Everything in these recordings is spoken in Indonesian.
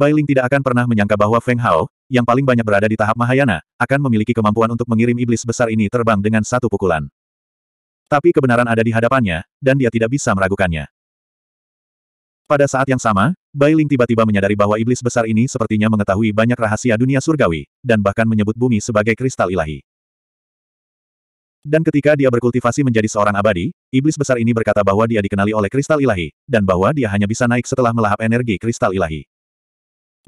Bailing tidak akan pernah menyangka bahwa Feng Hao, yang paling banyak berada di tahap Mahayana, akan memiliki kemampuan untuk mengirim iblis besar ini terbang dengan satu pukulan. Tapi kebenaran ada di hadapannya, dan dia tidak bisa meragukannya. Pada saat yang sama, Bailing tiba-tiba menyadari bahwa iblis besar ini sepertinya mengetahui banyak rahasia dunia surgawi, dan bahkan menyebut bumi sebagai kristal ilahi. Dan ketika dia berkultivasi menjadi seorang abadi, iblis besar ini berkata bahwa dia dikenali oleh kristal ilahi, dan bahwa dia hanya bisa naik setelah melahap energi kristal ilahi.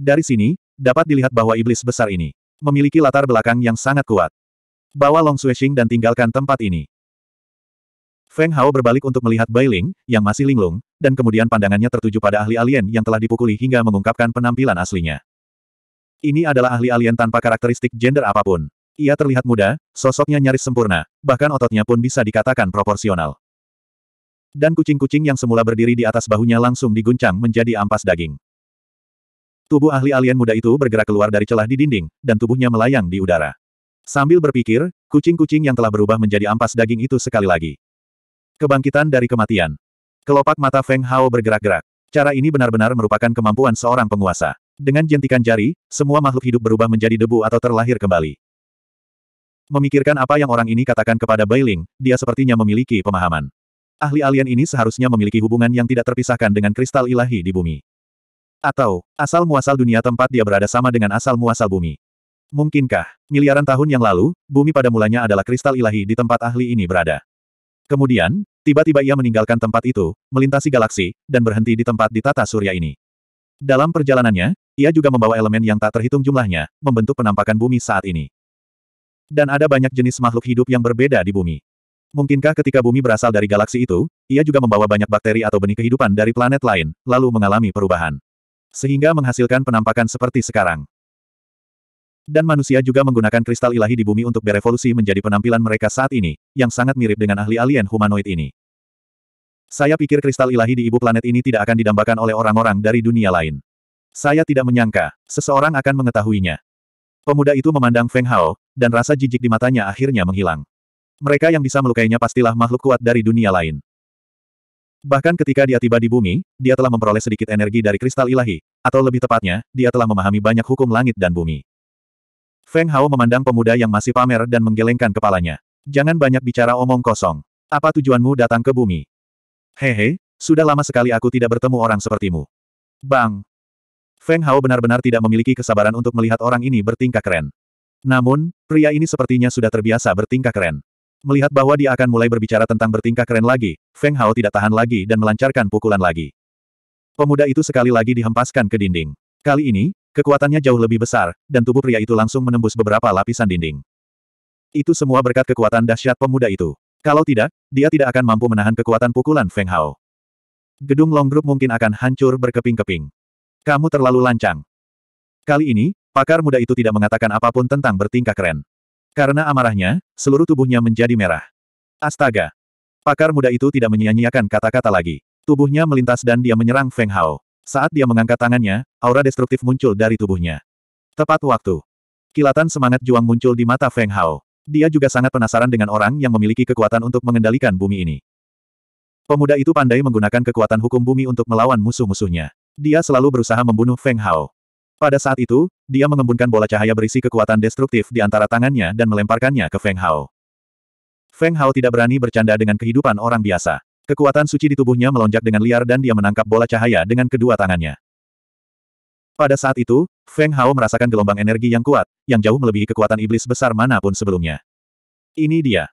Dari sini, dapat dilihat bahwa iblis besar ini memiliki latar belakang yang sangat kuat. Bawa Long Xueqing dan tinggalkan tempat ini. Feng Hao berbalik untuk melihat Bai Ling, yang masih linglung, dan kemudian pandangannya tertuju pada ahli alien yang telah dipukuli hingga mengungkapkan penampilan aslinya. Ini adalah ahli alien tanpa karakteristik gender apapun. Ia terlihat muda, sosoknya nyaris sempurna, bahkan ototnya pun bisa dikatakan proporsional. Dan kucing-kucing yang semula berdiri di atas bahunya langsung diguncang menjadi ampas daging. Tubuh ahli alien muda itu bergerak keluar dari celah di dinding, dan tubuhnya melayang di udara. Sambil berpikir, kucing-kucing yang telah berubah menjadi ampas daging itu sekali lagi. Kebangkitan dari kematian. Kelopak mata Feng Hao bergerak-gerak. Cara ini benar-benar merupakan kemampuan seorang penguasa. Dengan jentikan jari, semua makhluk hidup berubah menjadi debu atau terlahir kembali. Memikirkan apa yang orang ini katakan kepada Bailing, dia sepertinya memiliki pemahaman. Ahli alien ini seharusnya memiliki hubungan yang tidak terpisahkan dengan kristal ilahi di bumi. Atau, asal-muasal dunia tempat dia berada sama dengan asal-muasal bumi. Mungkinkah, miliaran tahun yang lalu, bumi pada mulanya adalah kristal ilahi di tempat ahli ini berada. Kemudian, tiba-tiba ia meninggalkan tempat itu, melintasi galaksi, dan berhenti di tempat di tata surya ini. Dalam perjalanannya, ia juga membawa elemen yang tak terhitung jumlahnya, membentuk penampakan bumi saat ini. Dan ada banyak jenis makhluk hidup yang berbeda di bumi. Mungkinkah ketika bumi berasal dari galaksi itu, ia juga membawa banyak bakteri atau benih kehidupan dari planet lain, lalu mengalami perubahan. Sehingga menghasilkan penampakan seperti sekarang. Dan manusia juga menggunakan kristal ilahi di bumi untuk berevolusi menjadi penampilan mereka saat ini, yang sangat mirip dengan ahli alien humanoid ini. Saya pikir kristal ilahi di ibu planet ini tidak akan didambakan oleh orang-orang dari dunia lain. Saya tidak menyangka, seseorang akan mengetahuinya. Pemuda itu memandang Feng Hao, dan rasa jijik di matanya akhirnya menghilang. Mereka yang bisa melukainya pastilah makhluk kuat dari dunia lain. Bahkan ketika dia tiba di bumi, dia telah memperoleh sedikit energi dari kristal ilahi, atau lebih tepatnya, dia telah memahami banyak hukum langit dan bumi. Feng Hao memandang pemuda yang masih pamer dan menggelengkan kepalanya. Jangan banyak bicara omong kosong. Apa tujuanmu datang ke bumi? Hehe, sudah lama sekali aku tidak bertemu orang sepertimu. Bang! Feng Hao benar-benar tidak memiliki kesabaran untuk melihat orang ini bertingkah keren. Namun, pria ini sepertinya sudah terbiasa bertingkah keren. Melihat bahwa dia akan mulai berbicara tentang bertingkah keren lagi, Feng Hao tidak tahan lagi dan melancarkan pukulan lagi. Pemuda itu sekali lagi dihempaskan ke dinding. Kali ini, kekuatannya jauh lebih besar, dan tubuh pria itu langsung menembus beberapa lapisan dinding. Itu semua berkat kekuatan dahsyat pemuda itu. Kalau tidak, dia tidak akan mampu menahan kekuatan pukulan Feng Hao. Gedung Long Group mungkin akan hancur berkeping-keping. Kamu terlalu lancang. Kali ini, pakar muda itu tidak mengatakan apapun tentang bertingkah keren. Karena amarahnya, seluruh tubuhnya menjadi merah. Astaga! Pakar muda itu tidak menyia-nyiakan kata-kata lagi. Tubuhnya melintas dan dia menyerang Feng Hao. Saat dia mengangkat tangannya, aura destruktif muncul dari tubuhnya. Tepat waktu. Kilatan semangat juang muncul di mata Feng Hao. Dia juga sangat penasaran dengan orang yang memiliki kekuatan untuk mengendalikan bumi ini. Pemuda itu pandai menggunakan kekuatan hukum bumi untuk melawan musuh-musuhnya. Dia selalu berusaha membunuh Feng Hao. Pada saat itu, dia mengembunkan bola cahaya berisi kekuatan destruktif di antara tangannya dan melemparkannya ke Feng Hao. Feng Hao tidak berani bercanda dengan kehidupan orang biasa. Kekuatan suci di tubuhnya melonjak dengan liar dan dia menangkap bola cahaya dengan kedua tangannya. Pada saat itu, Feng Hao merasakan gelombang energi yang kuat, yang jauh melebihi kekuatan iblis besar manapun sebelumnya. Ini dia.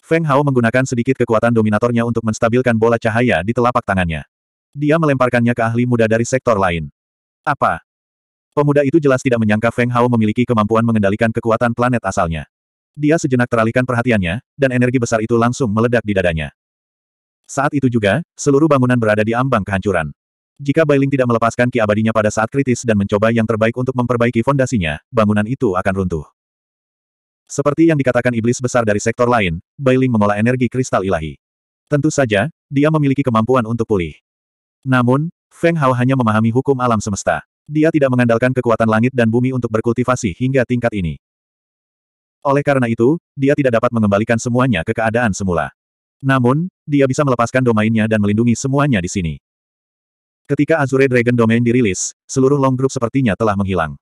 Feng Hao menggunakan sedikit kekuatan dominatornya untuk menstabilkan bola cahaya di telapak tangannya. Dia melemparkannya ke ahli muda dari sektor lain. Apa? Pemuda itu jelas tidak menyangka Feng Hao memiliki kemampuan mengendalikan kekuatan planet asalnya. Dia sejenak teralihkan perhatiannya, dan energi besar itu langsung meledak di dadanya. Saat itu juga, seluruh bangunan berada di ambang kehancuran. Jika Bailing tidak melepaskan ki abadinya pada saat kritis dan mencoba yang terbaik untuk memperbaiki fondasinya, bangunan itu akan runtuh. Seperti yang dikatakan iblis besar dari sektor lain, Bailing mengolah energi kristal ilahi. Tentu saja, dia memiliki kemampuan untuk pulih. Namun, Feng Hao hanya memahami hukum alam semesta. Dia tidak mengandalkan kekuatan langit dan bumi untuk berkultivasi hingga tingkat ini. Oleh karena itu, dia tidak dapat mengembalikan semuanya ke keadaan semula. Namun, dia bisa melepaskan domainnya dan melindungi semuanya di sini. Ketika Azure Dragon Domain dirilis, seluruh Long Group sepertinya telah menghilang.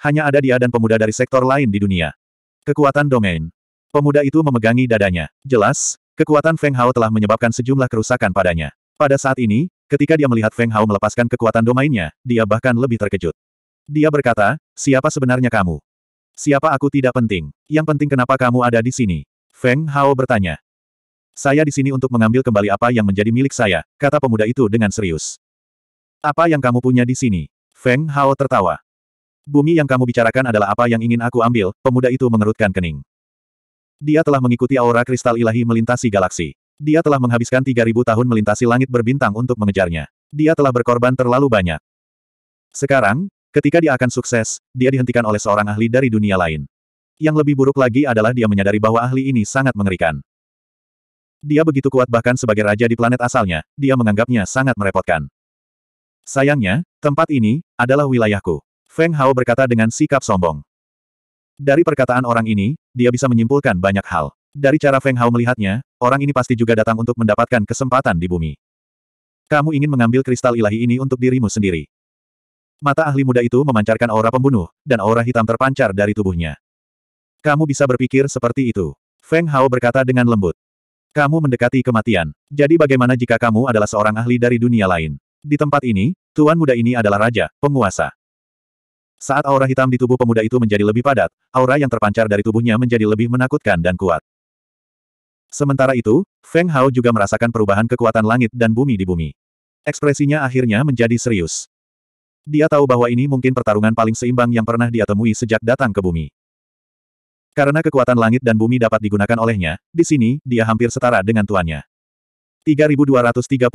Hanya ada dia dan pemuda dari sektor lain di dunia. Kekuatan domain. Pemuda itu memegangi dadanya. Jelas, kekuatan Feng Hao telah menyebabkan sejumlah kerusakan padanya. Pada saat ini, Ketika dia melihat Feng Hao melepaskan kekuatan domainnya, dia bahkan lebih terkejut. Dia berkata, siapa sebenarnya kamu? Siapa aku tidak penting. Yang penting kenapa kamu ada di sini? Feng Hao bertanya. Saya di sini untuk mengambil kembali apa yang menjadi milik saya, kata pemuda itu dengan serius. Apa yang kamu punya di sini? Feng Hao tertawa. Bumi yang kamu bicarakan adalah apa yang ingin aku ambil, pemuda itu mengerutkan kening. Dia telah mengikuti aura kristal ilahi melintasi galaksi. Dia telah menghabiskan 3.000 tahun melintasi langit berbintang untuk mengejarnya. Dia telah berkorban terlalu banyak. Sekarang, ketika dia akan sukses, dia dihentikan oleh seorang ahli dari dunia lain. Yang lebih buruk lagi adalah dia menyadari bahwa ahli ini sangat mengerikan. Dia begitu kuat bahkan sebagai raja di planet asalnya, dia menganggapnya sangat merepotkan. Sayangnya, tempat ini, adalah wilayahku. Feng Hao berkata dengan sikap sombong. Dari perkataan orang ini, dia bisa menyimpulkan banyak hal. Dari cara Feng Hao melihatnya, orang ini pasti juga datang untuk mendapatkan kesempatan di bumi. Kamu ingin mengambil kristal ilahi ini untuk dirimu sendiri. Mata ahli muda itu memancarkan aura pembunuh, dan aura hitam terpancar dari tubuhnya. Kamu bisa berpikir seperti itu. Feng Hao berkata dengan lembut. Kamu mendekati kematian, jadi bagaimana jika kamu adalah seorang ahli dari dunia lain? Di tempat ini, tuan muda ini adalah raja, penguasa. Saat aura hitam di tubuh pemuda itu menjadi lebih padat, aura yang terpancar dari tubuhnya menjadi lebih menakutkan dan kuat. Sementara itu, Feng Hao juga merasakan perubahan kekuatan langit dan bumi di bumi. Ekspresinya akhirnya menjadi serius. Dia tahu bahwa ini mungkin pertarungan paling seimbang yang pernah dia temui sejak datang ke bumi. Karena kekuatan langit dan bumi dapat digunakan olehnya, di sini, dia hampir setara dengan tuannya. 3232.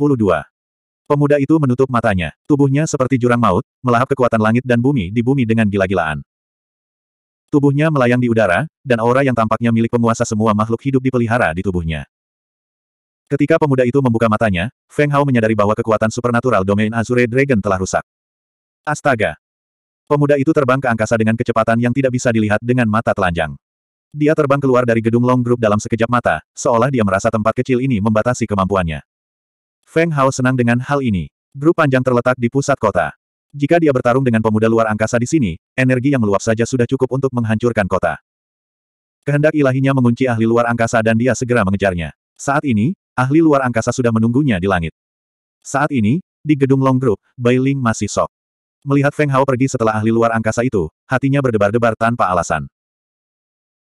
Pemuda itu menutup matanya. Tubuhnya seperti jurang maut, melahap kekuatan langit dan bumi di bumi dengan gila-gilaan. Tubuhnya melayang di udara, dan aura yang tampaknya milik penguasa semua makhluk hidup dipelihara di tubuhnya. Ketika pemuda itu membuka matanya, Feng Hao menyadari bahwa kekuatan supernatural domain Azure Dragon telah rusak. Astaga! Pemuda itu terbang ke angkasa dengan kecepatan yang tidak bisa dilihat dengan mata telanjang. Dia terbang keluar dari gedung Long Group dalam sekejap mata, seolah dia merasa tempat kecil ini membatasi kemampuannya. Feng Hao senang dengan hal ini. Grup panjang terletak di pusat kota. Jika dia bertarung dengan pemuda luar angkasa di sini, energi yang meluap saja sudah cukup untuk menghancurkan kota. Kehendak ilahinya mengunci ahli luar angkasa dan dia segera mengejarnya. Saat ini, ahli luar angkasa sudah menunggunya di langit. Saat ini, di gedung Long Group, Bai Ling masih sok. Melihat Feng Hao pergi setelah ahli luar angkasa itu, hatinya berdebar-debar tanpa alasan.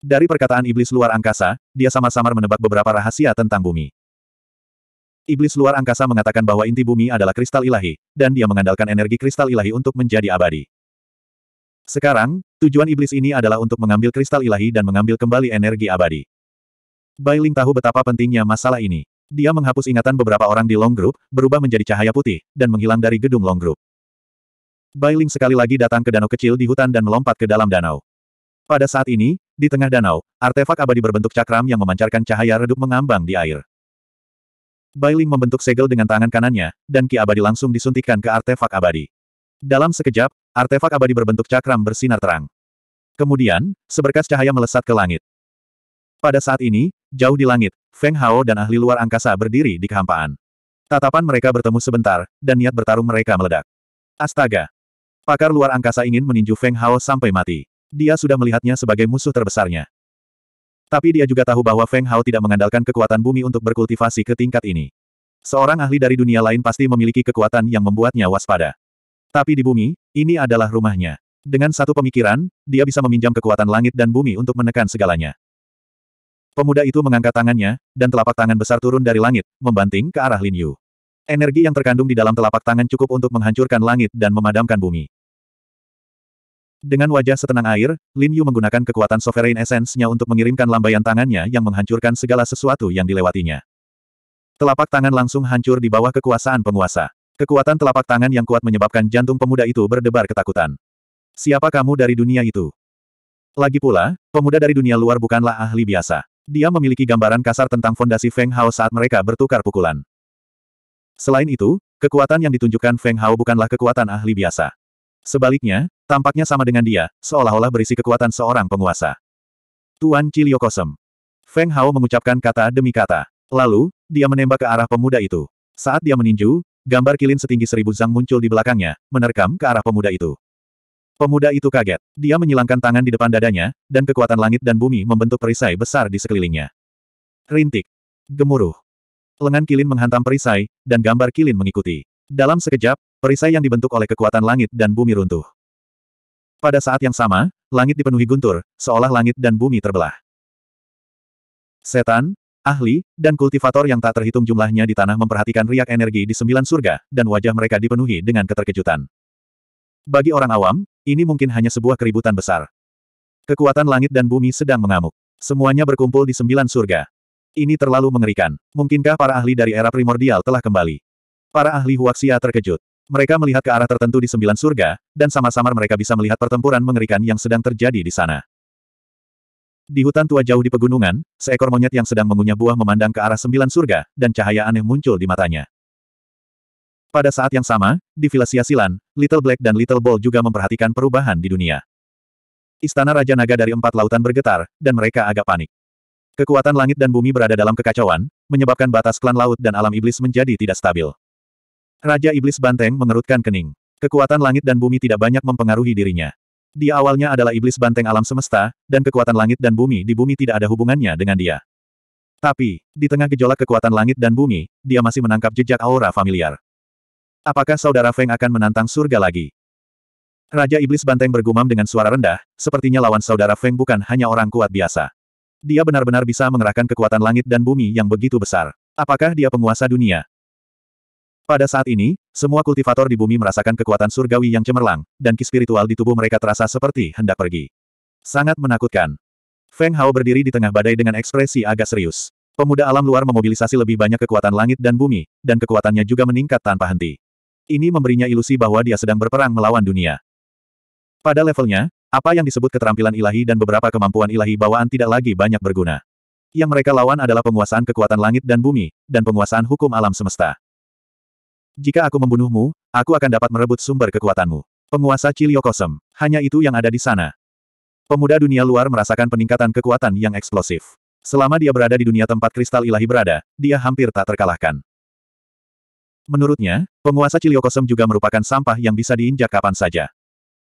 Dari perkataan iblis luar angkasa, dia samar-samar menebak beberapa rahasia tentang bumi. Iblis luar angkasa mengatakan bahwa inti bumi adalah kristal ilahi, dan dia mengandalkan energi kristal ilahi untuk menjadi abadi. Sekarang, tujuan iblis ini adalah untuk mengambil kristal ilahi dan mengambil kembali energi abadi. Bailing tahu betapa pentingnya masalah ini. Dia menghapus ingatan beberapa orang di Long Group, berubah menjadi cahaya putih, dan menghilang dari gedung Long Group. Bailing sekali lagi datang ke danau kecil di hutan dan melompat ke dalam danau. Pada saat ini, di tengah danau, artefak abadi berbentuk cakram yang memancarkan cahaya redup mengambang di air. Bailing membentuk segel dengan tangan kanannya, dan ki abadi langsung disuntikkan ke artefak abadi. Dalam sekejap, artefak abadi berbentuk cakram bersinar terang. Kemudian, seberkas cahaya melesat ke langit. Pada saat ini, jauh di langit, Feng Hao dan ahli luar angkasa berdiri di kehampaan. Tatapan mereka bertemu sebentar, dan niat bertarung mereka meledak. Astaga! Pakar luar angkasa ingin meninju Feng Hao sampai mati. Dia sudah melihatnya sebagai musuh terbesarnya. Tapi dia juga tahu bahwa Feng Hao tidak mengandalkan kekuatan bumi untuk berkultivasi ke tingkat ini. Seorang ahli dari dunia lain pasti memiliki kekuatan yang membuatnya waspada. Tapi di bumi, ini adalah rumahnya. Dengan satu pemikiran, dia bisa meminjam kekuatan langit dan bumi untuk menekan segalanya. Pemuda itu mengangkat tangannya, dan telapak tangan besar turun dari langit, membanting ke arah Lin Yu. Energi yang terkandung di dalam telapak tangan cukup untuk menghancurkan langit dan memadamkan bumi. Dengan wajah setenang air, Lin Yu menggunakan kekuatan sovereign essence-nya untuk mengirimkan lambaian tangannya yang menghancurkan segala sesuatu yang dilewatinya. Telapak tangan langsung hancur di bawah kekuasaan penguasa. Kekuatan telapak tangan yang kuat menyebabkan jantung pemuda itu berdebar ketakutan. Siapa kamu dari dunia itu? Lagi pula, pemuda dari dunia luar bukanlah ahli biasa. Dia memiliki gambaran kasar tentang fondasi Feng Hao saat mereka bertukar pukulan. Selain itu, kekuatan yang ditunjukkan Feng Hao bukanlah kekuatan ahli biasa. Sebaliknya, tampaknya sama dengan dia, seolah-olah berisi kekuatan seorang penguasa. Tuan Cilio Kosem. Feng Hao mengucapkan kata demi kata. Lalu, dia menembak ke arah pemuda itu. Saat dia meninju, gambar kilin setinggi seribu zang muncul di belakangnya, menerkam ke arah pemuda itu. Pemuda itu kaget. Dia menyilangkan tangan di depan dadanya, dan kekuatan langit dan bumi membentuk perisai besar di sekelilingnya. Rintik. Gemuruh. Lengan kilin menghantam perisai, dan gambar kilin mengikuti. Dalam sekejap, Perisai yang dibentuk oleh kekuatan langit dan bumi runtuh. Pada saat yang sama, langit dipenuhi guntur, seolah langit dan bumi terbelah. Setan, ahli, dan kultivator yang tak terhitung jumlahnya di tanah memperhatikan riak energi di sembilan surga, dan wajah mereka dipenuhi dengan keterkejutan. Bagi orang awam, ini mungkin hanya sebuah keributan besar. Kekuatan langit dan bumi sedang mengamuk. Semuanya berkumpul di sembilan surga. Ini terlalu mengerikan. Mungkinkah para ahli dari era primordial telah kembali? Para ahli Huaxia terkejut. Mereka melihat ke arah tertentu di sembilan surga, dan sama-sama mereka bisa melihat pertempuran mengerikan yang sedang terjadi di sana. Di hutan tua jauh di pegunungan, seekor monyet yang sedang mengunyah buah memandang ke arah sembilan surga, dan cahaya aneh muncul di matanya. Pada saat yang sama, di Villa Silan, Little Black dan Little Ball juga memperhatikan perubahan di dunia. Istana Raja Naga dari empat lautan bergetar, dan mereka agak panik. Kekuatan langit dan bumi berada dalam kekacauan, menyebabkan batas klan laut dan alam iblis menjadi tidak stabil. Raja Iblis Banteng mengerutkan kening. Kekuatan langit dan bumi tidak banyak mempengaruhi dirinya. Di awalnya adalah iblis banteng alam semesta, dan kekuatan langit dan bumi di bumi tidak ada hubungannya dengan dia. Tapi, di tengah gejolak kekuatan langit dan bumi, dia masih menangkap jejak aura familiar. Apakah saudara Feng akan menantang surga lagi? Raja Iblis Banteng bergumam dengan suara rendah, sepertinya lawan saudara Feng bukan hanya orang kuat biasa. Dia benar-benar bisa mengerahkan kekuatan langit dan bumi yang begitu besar. Apakah dia penguasa dunia? Pada saat ini, semua kultivator di bumi merasakan kekuatan surgawi yang cemerlang, dan ki spiritual di tubuh mereka terasa seperti hendak pergi. Sangat menakutkan. Feng Hao berdiri di tengah badai dengan ekspresi agak serius. Pemuda alam luar memobilisasi lebih banyak kekuatan langit dan bumi, dan kekuatannya juga meningkat tanpa henti. Ini memberinya ilusi bahwa dia sedang berperang melawan dunia. Pada levelnya, apa yang disebut keterampilan ilahi dan beberapa kemampuan ilahi bawaan tidak lagi banyak berguna. Yang mereka lawan adalah penguasaan kekuatan langit dan bumi, dan penguasaan hukum alam semesta. Jika aku membunuhmu, aku akan dapat merebut sumber kekuatanmu. Penguasa Ciliokosem. Hanya itu yang ada di sana. Pemuda dunia luar merasakan peningkatan kekuatan yang eksplosif. Selama dia berada di dunia tempat kristal ilahi berada, dia hampir tak terkalahkan. Menurutnya, penguasa Ciliokosem juga merupakan sampah yang bisa diinjak kapan saja.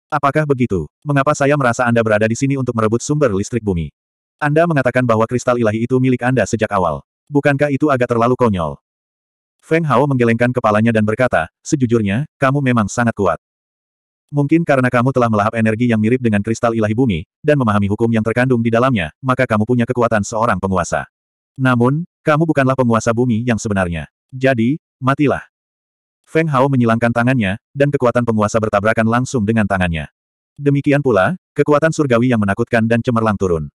Apakah begitu? Mengapa saya merasa Anda berada di sini untuk merebut sumber listrik bumi? Anda mengatakan bahwa kristal ilahi itu milik Anda sejak awal. Bukankah itu agak terlalu konyol? Feng Hao menggelengkan kepalanya dan berkata, sejujurnya, kamu memang sangat kuat. Mungkin karena kamu telah melahap energi yang mirip dengan kristal ilahi bumi, dan memahami hukum yang terkandung di dalamnya, maka kamu punya kekuatan seorang penguasa. Namun, kamu bukanlah penguasa bumi yang sebenarnya. Jadi, matilah. Feng Hao menyilangkan tangannya, dan kekuatan penguasa bertabrakan langsung dengan tangannya. Demikian pula, kekuatan surgawi yang menakutkan dan cemerlang turun.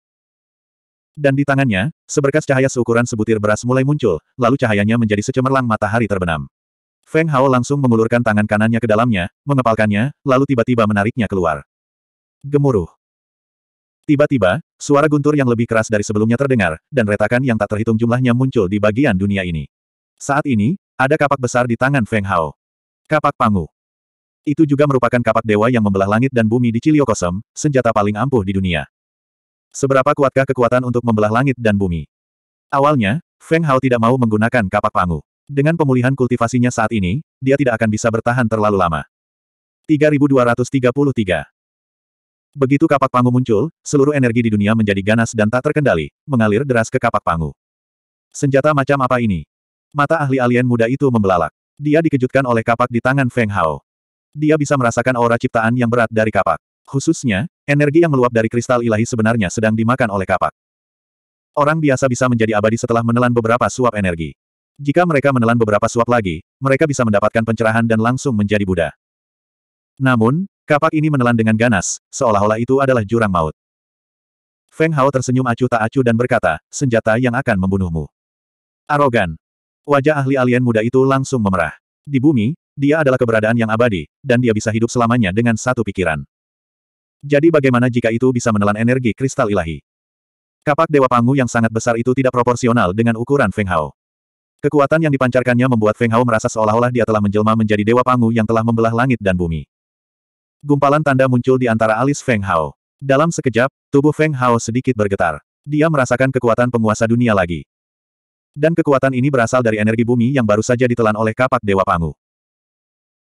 Dan di tangannya, seberkas cahaya seukuran sebutir beras mulai muncul, lalu cahayanya menjadi secemerlang matahari terbenam. Feng Hao langsung mengulurkan tangan kanannya ke dalamnya, mengepalkannya, lalu tiba-tiba menariknya keluar. Gemuruh. Tiba-tiba, suara guntur yang lebih keras dari sebelumnya terdengar, dan retakan yang tak terhitung jumlahnya muncul di bagian dunia ini. Saat ini, ada kapak besar di tangan Feng Hao. Kapak Pangu. Itu juga merupakan kapak dewa yang membelah langit dan bumi di Ciliokosem, senjata paling ampuh di dunia. Seberapa kuatkah kekuatan untuk membelah langit dan bumi? Awalnya, Feng Hao tidak mau menggunakan kapak pangu. Dengan pemulihan kultivasinya saat ini, dia tidak akan bisa bertahan terlalu lama. 3233 Begitu kapak pangu muncul, seluruh energi di dunia menjadi ganas dan tak terkendali, mengalir deras ke kapak pangu. Senjata macam apa ini? Mata ahli alien muda itu membelalak. Dia dikejutkan oleh kapak di tangan Feng Hao. Dia bisa merasakan aura ciptaan yang berat dari kapak. Khususnya, energi yang meluap dari kristal ilahi sebenarnya sedang dimakan oleh kapak. Orang biasa bisa menjadi abadi setelah menelan beberapa suap energi. Jika mereka menelan beberapa suap lagi, mereka bisa mendapatkan pencerahan dan langsung menjadi Buddha. Namun, kapak ini menelan dengan ganas, seolah-olah itu adalah jurang maut. Feng Hao tersenyum acuh tak acuh dan berkata, senjata yang akan membunuhmu. Arogan. Wajah ahli alien muda itu langsung memerah. Di bumi, dia adalah keberadaan yang abadi, dan dia bisa hidup selamanya dengan satu pikiran. Jadi bagaimana jika itu bisa menelan energi kristal ilahi? Kapak Dewa Pangu yang sangat besar itu tidak proporsional dengan ukuran Feng Hao. Kekuatan yang dipancarkannya membuat Feng Hao merasa seolah-olah dia telah menjelma menjadi Dewa Pangu yang telah membelah langit dan bumi. Gumpalan tanda muncul di antara alis Feng Hao. Dalam sekejap, tubuh Feng Hao sedikit bergetar. Dia merasakan kekuatan penguasa dunia lagi. Dan kekuatan ini berasal dari energi bumi yang baru saja ditelan oleh kapak Dewa Pangu.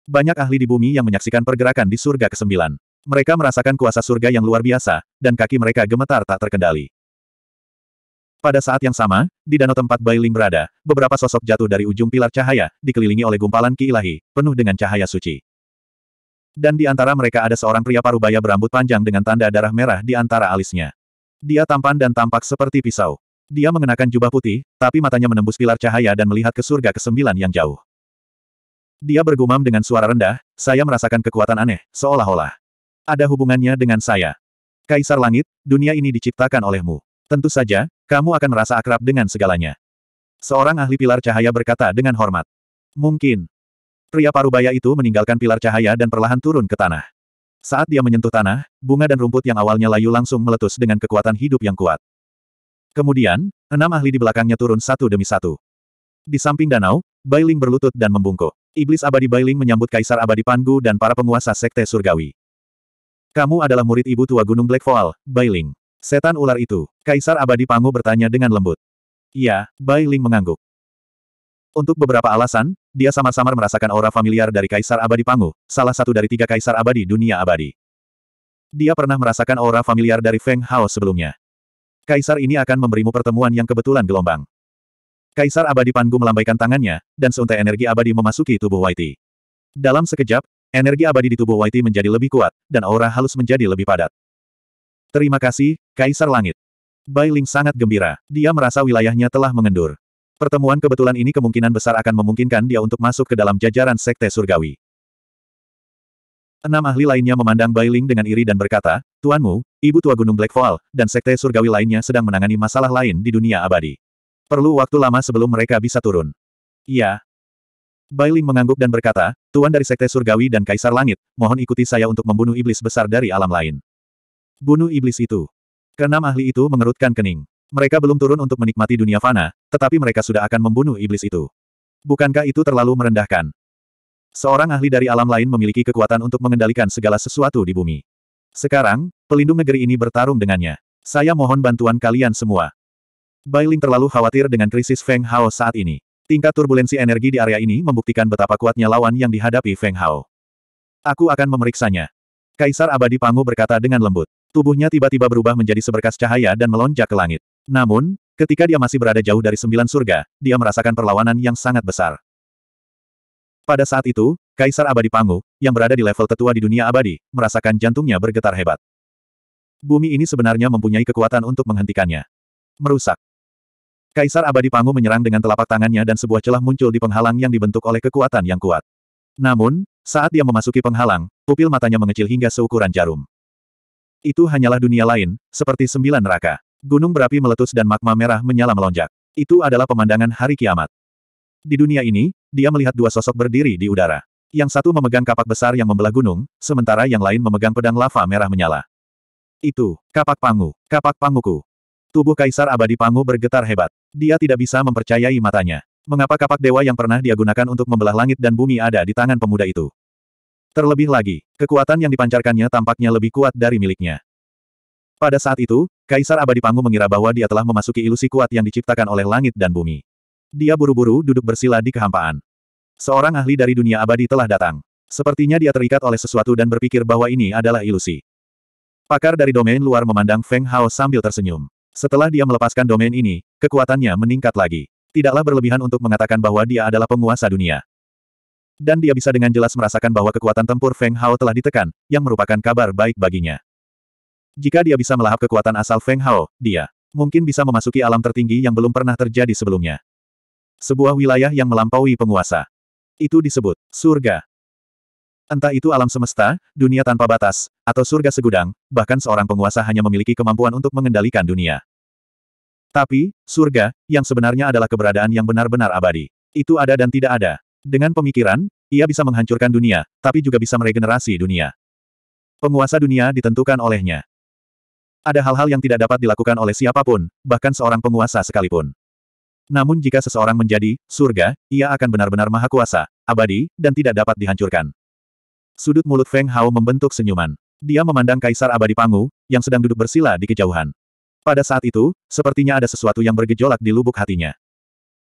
Banyak ahli di bumi yang menyaksikan pergerakan di surga ke-9. Mereka merasakan kuasa surga yang luar biasa, dan kaki mereka gemetar tak terkendali. Pada saat yang sama, di danau tempat Bailing berada, beberapa sosok jatuh dari ujung pilar cahaya, dikelilingi oleh gumpalan ki ilahi, penuh dengan cahaya suci. Dan di antara mereka ada seorang pria parubaya berambut panjang dengan tanda darah merah di antara alisnya. Dia tampan dan tampak seperti pisau. Dia mengenakan jubah putih, tapi matanya menembus pilar cahaya dan melihat ke surga kesembilan yang jauh. Dia bergumam dengan suara rendah, saya merasakan kekuatan aneh, seolah-olah ada hubungannya dengan saya. Kaisar Langit, dunia ini diciptakan olehmu. Tentu saja, kamu akan merasa akrab dengan segalanya. Seorang ahli pilar cahaya berkata dengan hormat. Mungkin. Pria parubaya itu meninggalkan pilar cahaya dan perlahan turun ke tanah. Saat dia menyentuh tanah, bunga dan rumput yang awalnya layu langsung meletus dengan kekuatan hidup yang kuat. Kemudian, enam ahli di belakangnya turun satu demi satu. Di samping danau, Bailing berlutut dan membungkuk. Iblis abadi Bailing menyambut Kaisar abadi Panggu dan para penguasa Sekte Surgawi. Kamu adalah murid ibu tua gunung Black Voal, Bailing. Setan ular itu, Kaisar Abadi Pangu bertanya dengan lembut. Iya, Bailing mengangguk. Untuk beberapa alasan, dia samar-samar merasakan aura familiar dari Kaisar Abadi Pangu, salah satu dari tiga Kaisar Abadi dunia abadi. Dia pernah merasakan aura familiar dari Feng Hao sebelumnya. Kaisar ini akan memberimu pertemuan yang kebetulan gelombang. Kaisar Abadi Pangu melambaikan tangannya, dan seuntai energi abadi memasuki tubuh Waiti. Dalam sekejap, Energi abadi di tubuh Whitey menjadi lebih kuat, dan aura halus menjadi lebih padat. Terima kasih, Kaisar Langit. Bai Ling sangat gembira. Dia merasa wilayahnya telah mengendur. Pertemuan kebetulan ini kemungkinan besar akan memungkinkan dia untuk masuk ke dalam jajaran Sekte Surgawi. Enam ahli lainnya memandang Bailing dengan iri dan berkata, Tuanmu, Ibu Tua Gunung Black Fall, dan Sekte Surgawi lainnya sedang menangani masalah lain di dunia abadi. Perlu waktu lama sebelum mereka bisa turun. Iya, Bailing mengangguk dan berkata, Tuan dari Sekte Surgawi dan Kaisar Langit, mohon ikuti saya untuk membunuh iblis besar dari alam lain. Bunuh iblis itu. Keenam ahli itu mengerutkan kening. Mereka belum turun untuk menikmati dunia fana, tetapi mereka sudah akan membunuh iblis itu. Bukankah itu terlalu merendahkan? Seorang ahli dari alam lain memiliki kekuatan untuk mengendalikan segala sesuatu di bumi. Sekarang, pelindung negeri ini bertarung dengannya. Saya mohon bantuan kalian semua. Bailing terlalu khawatir dengan krisis Feng Hao saat ini. Tingkat turbulensi energi di area ini membuktikan betapa kuatnya lawan yang dihadapi Feng Hao. Aku akan memeriksanya. Kaisar Abadi Pangu berkata dengan lembut. Tubuhnya tiba-tiba berubah menjadi seberkas cahaya dan melonjak ke langit. Namun, ketika dia masih berada jauh dari sembilan surga, dia merasakan perlawanan yang sangat besar. Pada saat itu, Kaisar Abadi Pangu, yang berada di level tetua di dunia abadi, merasakan jantungnya bergetar hebat. Bumi ini sebenarnya mempunyai kekuatan untuk menghentikannya. Merusak. Kaisar Abadi Pangu menyerang dengan telapak tangannya dan sebuah celah muncul di penghalang yang dibentuk oleh kekuatan yang kuat. Namun, saat dia memasuki penghalang, pupil matanya mengecil hingga seukuran jarum. Itu hanyalah dunia lain, seperti sembilan neraka. Gunung berapi meletus dan magma merah menyala melonjak. Itu adalah pemandangan hari kiamat. Di dunia ini, dia melihat dua sosok berdiri di udara. Yang satu memegang kapak besar yang membelah gunung, sementara yang lain memegang pedang lava merah menyala. Itu, kapak pangu, kapak panguku. Tubuh Kaisar Abadi Pangu bergetar hebat. Dia tidak bisa mempercayai matanya. Mengapa kapak dewa yang pernah dia gunakan untuk membelah langit dan bumi ada di tangan pemuda itu? Terlebih lagi, kekuatan yang dipancarkannya tampaknya lebih kuat dari miliknya. Pada saat itu, Kaisar Abadi Pangu mengira bahwa dia telah memasuki ilusi kuat yang diciptakan oleh langit dan bumi. Dia buru-buru duduk bersila di kehampaan. Seorang ahli dari dunia abadi telah datang. Sepertinya dia terikat oleh sesuatu dan berpikir bahwa ini adalah ilusi. Pakar dari domain luar memandang Feng Hao sambil tersenyum. Setelah dia melepaskan domain ini, kekuatannya meningkat lagi. Tidaklah berlebihan untuk mengatakan bahwa dia adalah penguasa dunia. Dan dia bisa dengan jelas merasakan bahwa kekuatan tempur Feng Hao telah ditekan, yang merupakan kabar baik baginya. Jika dia bisa melahap kekuatan asal Feng Hao, dia mungkin bisa memasuki alam tertinggi yang belum pernah terjadi sebelumnya. Sebuah wilayah yang melampaui penguasa. Itu disebut surga. Entah itu alam semesta, dunia tanpa batas, atau surga segudang, bahkan seorang penguasa hanya memiliki kemampuan untuk mengendalikan dunia. Tapi, surga, yang sebenarnya adalah keberadaan yang benar-benar abadi. Itu ada dan tidak ada. Dengan pemikiran, ia bisa menghancurkan dunia, tapi juga bisa meregenerasi dunia. Penguasa dunia ditentukan olehnya. Ada hal-hal yang tidak dapat dilakukan oleh siapapun, bahkan seorang penguasa sekalipun. Namun jika seseorang menjadi surga, ia akan benar-benar maha kuasa, abadi, dan tidak dapat dihancurkan. Sudut mulut Feng Hao membentuk senyuman. Dia memandang Kaisar Abadi Pangu, yang sedang duduk bersila di kejauhan. Pada saat itu, sepertinya ada sesuatu yang bergejolak di lubuk hatinya.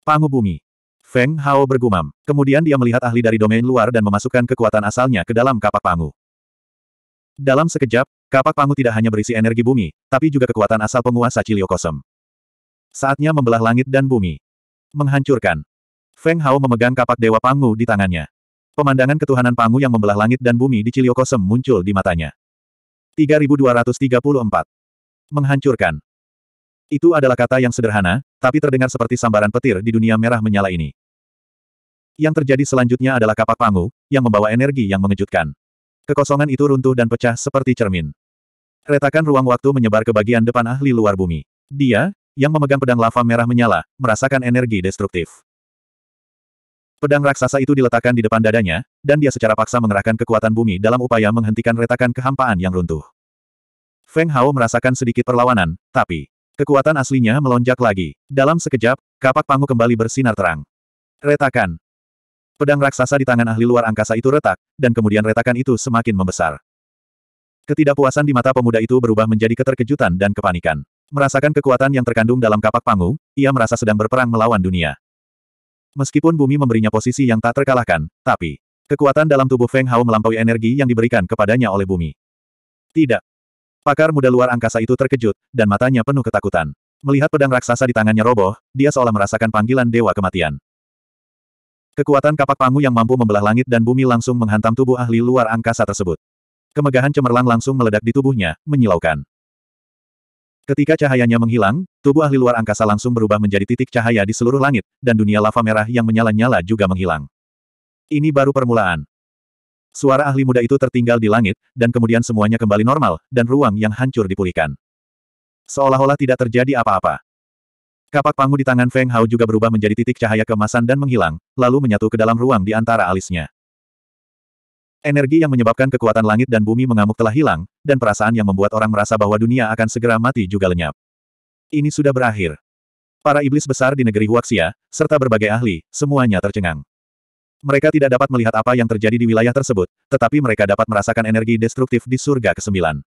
Pangu bumi. Feng Hao bergumam. Kemudian dia melihat ahli dari domain luar dan memasukkan kekuatan asalnya ke dalam kapak pangu. Dalam sekejap, kapak pangu tidak hanya berisi energi bumi, tapi juga kekuatan asal penguasa Kosem. Saatnya membelah langit dan bumi. Menghancurkan. Feng Hao memegang kapak Dewa Pangu di tangannya. Pemandangan ketuhanan Pangu yang membelah langit dan bumi di Kosem muncul di matanya. 3234 Menghancurkan. Itu adalah kata yang sederhana, tapi terdengar seperti sambaran petir di dunia merah menyala ini. Yang terjadi selanjutnya adalah kapak pangu, yang membawa energi yang mengejutkan. Kekosongan itu runtuh dan pecah seperti cermin. Retakan ruang waktu menyebar ke bagian depan ahli luar bumi. Dia, yang memegang pedang lava merah menyala, merasakan energi destruktif. Pedang raksasa itu diletakkan di depan dadanya, dan dia secara paksa mengerahkan kekuatan bumi dalam upaya menghentikan retakan kehampaan yang runtuh. Feng Hao merasakan sedikit perlawanan, tapi kekuatan aslinya melonjak lagi. Dalam sekejap, kapak pangu kembali bersinar terang. Retakan. Pedang raksasa di tangan ahli luar angkasa itu retak, dan kemudian retakan itu semakin membesar. Ketidakpuasan di mata pemuda itu berubah menjadi keterkejutan dan kepanikan. Merasakan kekuatan yang terkandung dalam kapak pangu, ia merasa sedang berperang melawan dunia. Meskipun bumi memberinya posisi yang tak terkalahkan, tapi Kekuatan dalam tubuh Feng Hao melampaui energi yang diberikan kepadanya oleh bumi. Tidak. Pakar muda luar angkasa itu terkejut, dan matanya penuh ketakutan. Melihat pedang raksasa di tangannya roboh, dia seolah merasakan panggilan dewa kematian. Kekuatan kapak pangu yang mampu membelah langit dan bumi langsung menghantam tubuh ahli luar angkasa tersebut. Kemegahan cemerlang langsung meledak di tubuhnya, menyilaukan. Ketika cahayanya menghilang, tubuh ahli luar angkasa langsung berubah menjadi titik cahaya di seluruh langit, dan dunia lava merah yang menyala-nyala juga menghilang. Ini baru permulaan. Suara ahli muda itu tertinggal di langit, dan kemudian semuanya kembali normal, dan ruang yang hancur dipulihkan. Seolah-olah tidak terjadi apa-apa. Kapak pangu di tangan Feng Hao juga berubah menjadi titik cahaya kemasan dan menghilang, lalu menyatu ke dalam ruang di antara alisnya. Energi yang menyebabkan kekuatan langit dan bumi mengamuk telah hilang, dan perasaan yang membuat orang merasa bahwa dunia akan segera mati juga lenyap. Ini sudah berakhir. Para iblis besar di negeri Huaxia, serta berbagai ahli, semuanya tercengang. Mereka tidak dapat melihat apa yang terjadi di wilayah tersebut, tetapi mereka dapat merasakan energi destruktif di surga ke-9.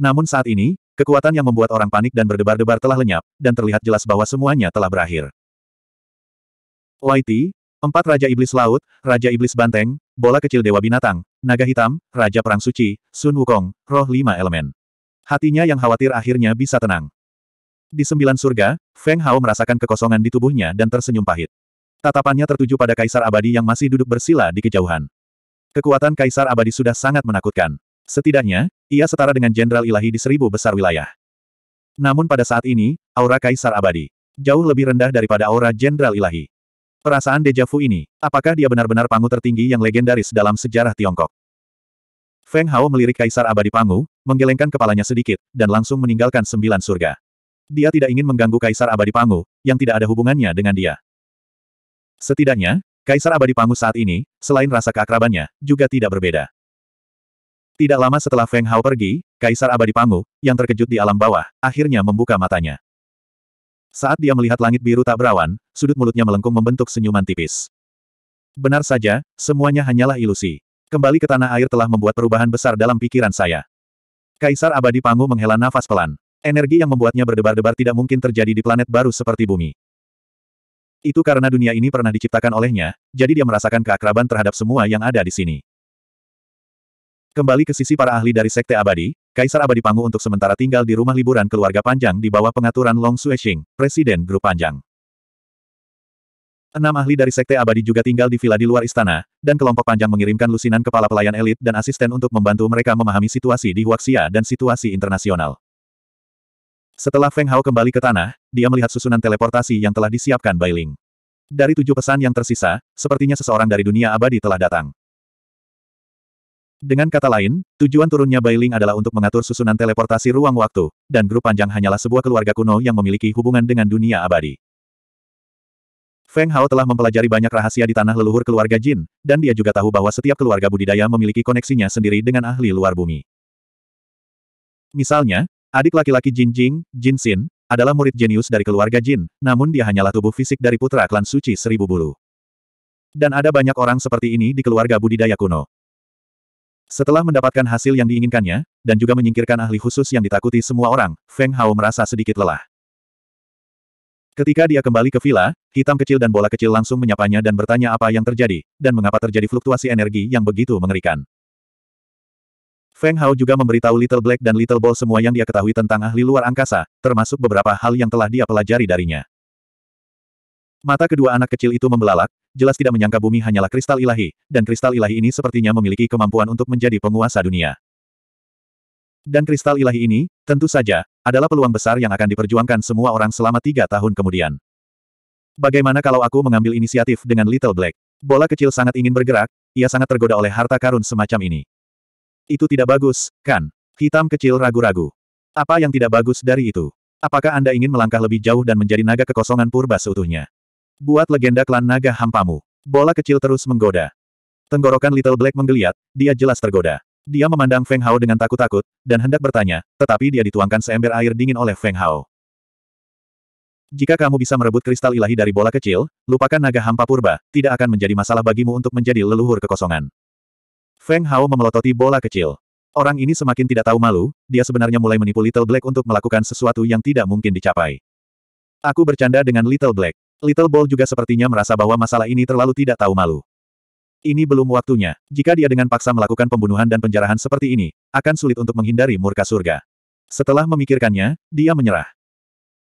Namun saat ini, kekuatan yang membuat orang panik dan berdebar-debar telah lenyap, dan terlihat jelas bahwa semuanya telah berakhir. YT, empat Raja Iblis Laut, Raja Iblis Banteng, Bola Kecil Dewa Binatang, Naga Hitam, Raja Perang Suci, Sun Wukong, Roh Lima Elemen. Hatinya yang khawatir akhirnya bisa tenang. Di sembilan surga, Feng Hao merasakan kekosongan di tubuhnya dan tersenyum pahit. Tatapannya tertuju pada Kaisar Abadi yang masih duduk bersila di kejauhan. Kekuatan Kaisar Abadi sudah sangat menakutkan. Setidaknya, ia setara dengan Jenderal Ilahi di seribu besar wilayah. Namun pada saat ini, aura Kaisar Abadi jauh lebih rendah daripada aura Jenderal Ilahi. Perasaan dejavu ini, apakah dia benar-benar Pangu tertinggi yang legendaris dalam sejarah Tiongkok? Feng Hao melirik Kaisar Abadi Pangu, menggelengkan kepalanya sedikit, dan langsung meninggalkan sembilan surga. Dia tidak ingin mengganggu Kaisar Abadi Pangu, yang tidak ada hubungannya dengan dia. Setidaknya, Kaisar Abadi Pangus saat ini, selain rasa keakrabannya, juga tidak berbeda. Tidak lama setelah Feng Hao pergi, Kaisar Abadi Pangu, yang terkejut di alam bawah, akhirnya membuka matanya. Saat dia melihat langit biru tak berawan, sudut mulutnya melengkung membentuk senyuman tipis. Benar saja, semuanya hanyalah ilusi. Kembali ke tanah air telah membuat perubahan besar dalam pikiran saya. Kaisar Abadi Pangu menghela nafas pelan. Energi yang membuatnya berdebar-debar tidak mungkin terjadi di planet baru seperti bumi. Itu karena dunia ini pernah diciptakan olehnya, jadi dia merasakan keakraban terhadap semua yang ada di sini. Kembali ke sisi para ahli dari Sekte Abadi, Kaisar Abadi Pangu untuk sementara tinggal di rumah liburan keluarga Panjang di bawah pengaturan Long Suexing, Presiden Grup Panjang. Enam ahli dari Sekte Abadi juga tinggal di villa di luar istana, dan kelompok Panjang mengirimkan lusinan kepala pelayan elit dan asisten untuk membantu mereka memahami situasi di Huaxia dan situasi internasional. Setelah Feng Hao kembali ke tanah, dia melihat susunan teleportasi yang telah disiapkan Bailing. Dari tujuh pesan yang tersisa, sepertinya seseorang dari dunia abadi telah datang. Dengan kata lain, tujuan turunnya Bailing adalah untuk mengatur susunan teleportasi ruang waktu, dan grup panjang hanyalah sebuah keluarga kuno yang memiliki hubungan dengan dunia abadi. Feng Hao telah mempelajari banyak rahasia di tanah leluhur keluarga Jin, dan dia juga tahu bahwa setiap keluarga budidaya memiliki koneksinya sendiri dengan ahli luar bumi. Misalnya, Adik laki-laki Jin Jing, Jin Xin, adalah murid jenius dari keluarga Jin, namun dia hanyalah tubuh fisik dari putra klan suci seribu bulu. Dan ada banyak orang seperti ini di keluarga budidaya kuno. Setelah mendapatkan hasil yang diinginkannya, dan juga menyingkirkan ahli khusus yang ditakuti semua orang, Feng Hao merasa sedikit lelah. Ketika dia kembali ke villa, hitam kecil dan bola kecil langsung menyapanya dan bertanya apa yang terjadi, dan mengapa terjadi fluktuasi energi yang begitu mengerikan. Feng Hao juga memberitahu Little Black dan Little Ball semua yang dia ketahui tentang ahli luar angkasa, termasuk beberapa hal yang telah dia pelajari darinya. Mata kedua anak kecil itu membelalak, jelas tidak menyangka bumi hanyalah kristal ilahi, dan kristal ilahi ini sepertinya memiliki kemampuan untuk menjadi penguasa dunia. Dan kristal ilahi ini, tentu saja, adalah peluang besar yang akan diperjuangkan semua orang selama tiga tahun kemudian. Bagaimana kalau aku mengambil inisiatif dengan Little Black? Bola kecil sangat ingin bergerak, ia sangat tergoda oleh harta karun semacam ini. Itu tidak bagus, kan? Hitam kecil ragu-ragu. Apa yang tidak bagus dari itu? Apakah Anda ingin melangkah lebih jauh dan menjadi naga kekosongan purba seutuhnya? Buat legenda klan naga hampamu. Bola kecil terus menggoda. Tenggorokan Little Black menggeliat, dia jelas tergoda. Dia memandang Feng Hao dengan takut-takut, dan hendak bertanya, tetapi dia dituangkan seember air dingin oleh Feng Hao. Jika kamu bisa merebut kristal ilahi dari bola kecil, lupakan naga hampa purba, tidak akan menjadi masalah bagimu untuk menjadi leluhur kekosongan. Feng Hao memelototi bola kecil. Orang ini semakin tidak tahu malu, dia sebenarnya mulai menipu Little Black untuk melakukan sesuatu yang tidak mungkin dicapai. Aku bercanda dengan Little Black. Little Ball juga sepertinya merasa bahwa masalah ini terlalu tidak tahu malu. Ini belum waktunya. Jika dia dengan paksa melakukan pembunuhan dan penjarahan seperti ini, akan sulit untuk menghindari murka surga. Setelah memikirkannya, dia menyerah.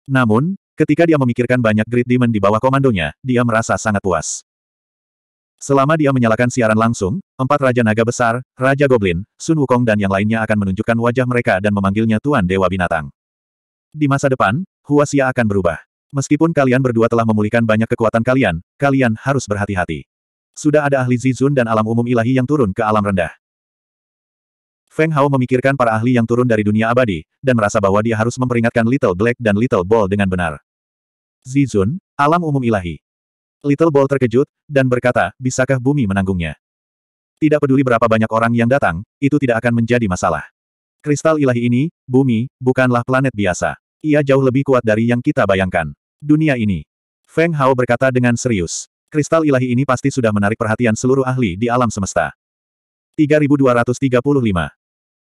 Namun, ketika dia memikirkan banyak Great Demon di bawah komandonya, dia merasa sangat puas. Selama dia menyalakan siaran langsung, empat Raja Naga Besar, Raja Goblin, Sun Wukong dan yang lainnya akan menunjukkan wajah mereka dan memanggilnya Tuan Dewa Binatang. Di masa depan, Huasia akan berubah. Meskipun kalian berdua telah memulihkan banyak kekuatan kalian, kalian harus berhati-hati. Sudah ada ahli Zizun dan alam umum ilahi yang turun ke alam rendah. Feng Hao memikirkan para ahli yang turun dari dunia abadi, dan merasa bahwa dia harus memperingatkan Little Black dan Little Ball dengan benar. Zizun, alam umum ilahi. Little Ball terkejut, dan berkata, bisakah bumi menanggungnya? Tidak peduli berapa banyak orang yang datang, itu tidak akan menjadi masalah. Kristal ilahi ini, bumi, bukanlah planet biasa. Ia jauh lebih kuat dari yang kita bayangkan. Dunia ini. Feng Hao berkata dengan serius. Kristal ilahi ini pasti sudah menarik perhatian seluruh ahli di alam semesta. 3235.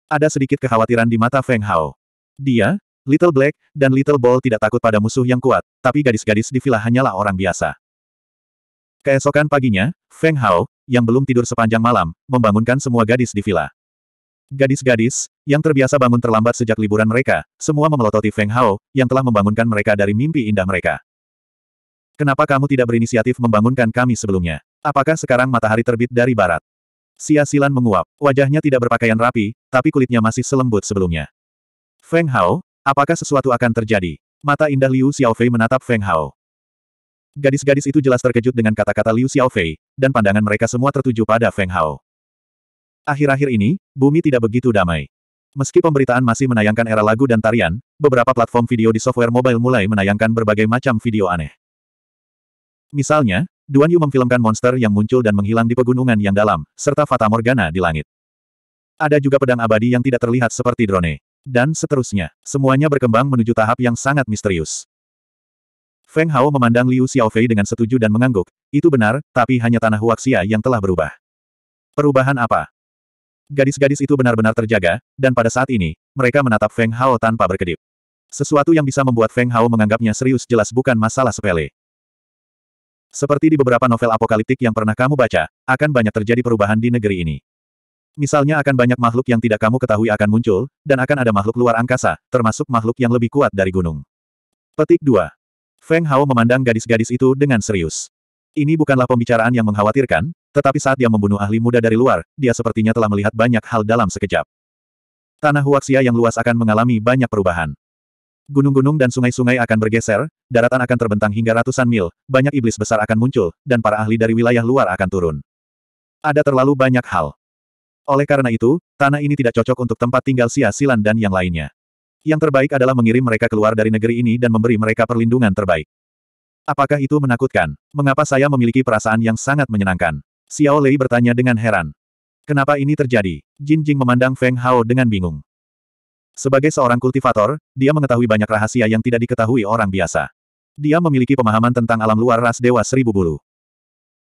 Ada sedikit kekhawatiran di mata Feng Hao. Dia, Little Black, dan Little Ball tidak takut pada musuh yang kuat, tapi gadis-gadis di villa hanyalah orang biasa. Keesokan paginya, Feng Hao, yang belum tidur sepanjang malam, membangunkan semua gadis di villa. Gadis-gadis, yang terbiasa bangun terlambat sejak liburan mereka, semua memelototi Feng Hao, yang telah membangunkan mereka dari mimpi indah mereka. Kenapa kamu tidak berinisiatif membangunkan kami sebelumnya? Apakah sekarang matahari terbit dari barat? Sia Silan menguap, wajahnya tidak berpakaian rapi, tapi kulitnya masih selembut sebelumnya. Feng Hao, apakah sesuatu akan terjadi? Mata indah Liu Xiaofei menatap Feng Hao. Gadis-gadis itu jelas terkejut dengan kata-kata Liu Xiaofei, dan pandangan mereka semua tertuju pada Feng Hao. Akhir-akhir ini, bumi tidak begitu damai. Meski pemberitaan masih menayangkan era lagu dan tarian, beberapa platform video di software mobile mulai menayangkan berbagai macam video aneh. Misalnya, Duan Yu memfilmkan monster yang muncul dan menghilang di pegunungan yang dalam, serta Fata Morgana di langit. Ada juga pedang abadi yang tidak terlihat seperti drone. Dan seterusnya, semuanya berkembang menuju tahap yang sangat misterius. Feng Hao memandang Liu Xiaofei dengan setuju dan mengangguk. Itu benar, tapi hanya tanah Huaxia yang telah berubah. Perubahan apa? Gadis-gadis itu benar-benar terjaga, dan pada saat ini, mereka menatap Feng Hao tanpa berkedip. Sesuatu yang bisa membuat Feng Hao menganggapnya serius jelas bukan masalah sepele. Seperti di beberapa novel apokaliptik yang pernah kamu baca, akan banyak terjadi perubahan di negeri ini. Misalnya akan banyak makhluk yang tidak kamu ketahui akan muncul, dan akan ada makhluk luar angkasa, termasuk makhluk yang lebih kuat dari gunung. Petik 2. Feng Hao memandang gadis-gadis itu dengan serius. Ini bukanlah pembicaraan yang mengkhawatirkan, tetapi saat dia membunuh ahli muda dari luar, dia sepertinya telah melihat banyak hal dalam sekejap. Tanah Huaxia yang luas akan mengalami banyak perubahan. Gunung-gunung dan sungai-sungai akan bergeser, daratan akan terbentang hingga ratusan mil, banyak iblis besar akan muncul, dan para ahli dari wilayah luar akan turun. Ada terlalu banyak hal. Oleh karena itu, tanah ini tidak cocok untuk tempat tinggal Sia Silan dan yang lainnya. Yang terbaik adalah mengirim mereka keluar dari negeri ini dan memberi mereka perlindungan terbaik. Apakah itu menakutkan? Mengapa saya memiliki perasaan yang sangat menyenangkan? Xiao Lei bertanya dengan heran. Kenapa ini terjadi? Jin Jing memandang Feng Hao dengan bingung. Sebagai seorang kultivator, dia mengetahui banyak rahasia yang tidak diketahui orang biasa. Dia memiliki pemahaman tentang alam luar ras Dewa Seribu Bulu.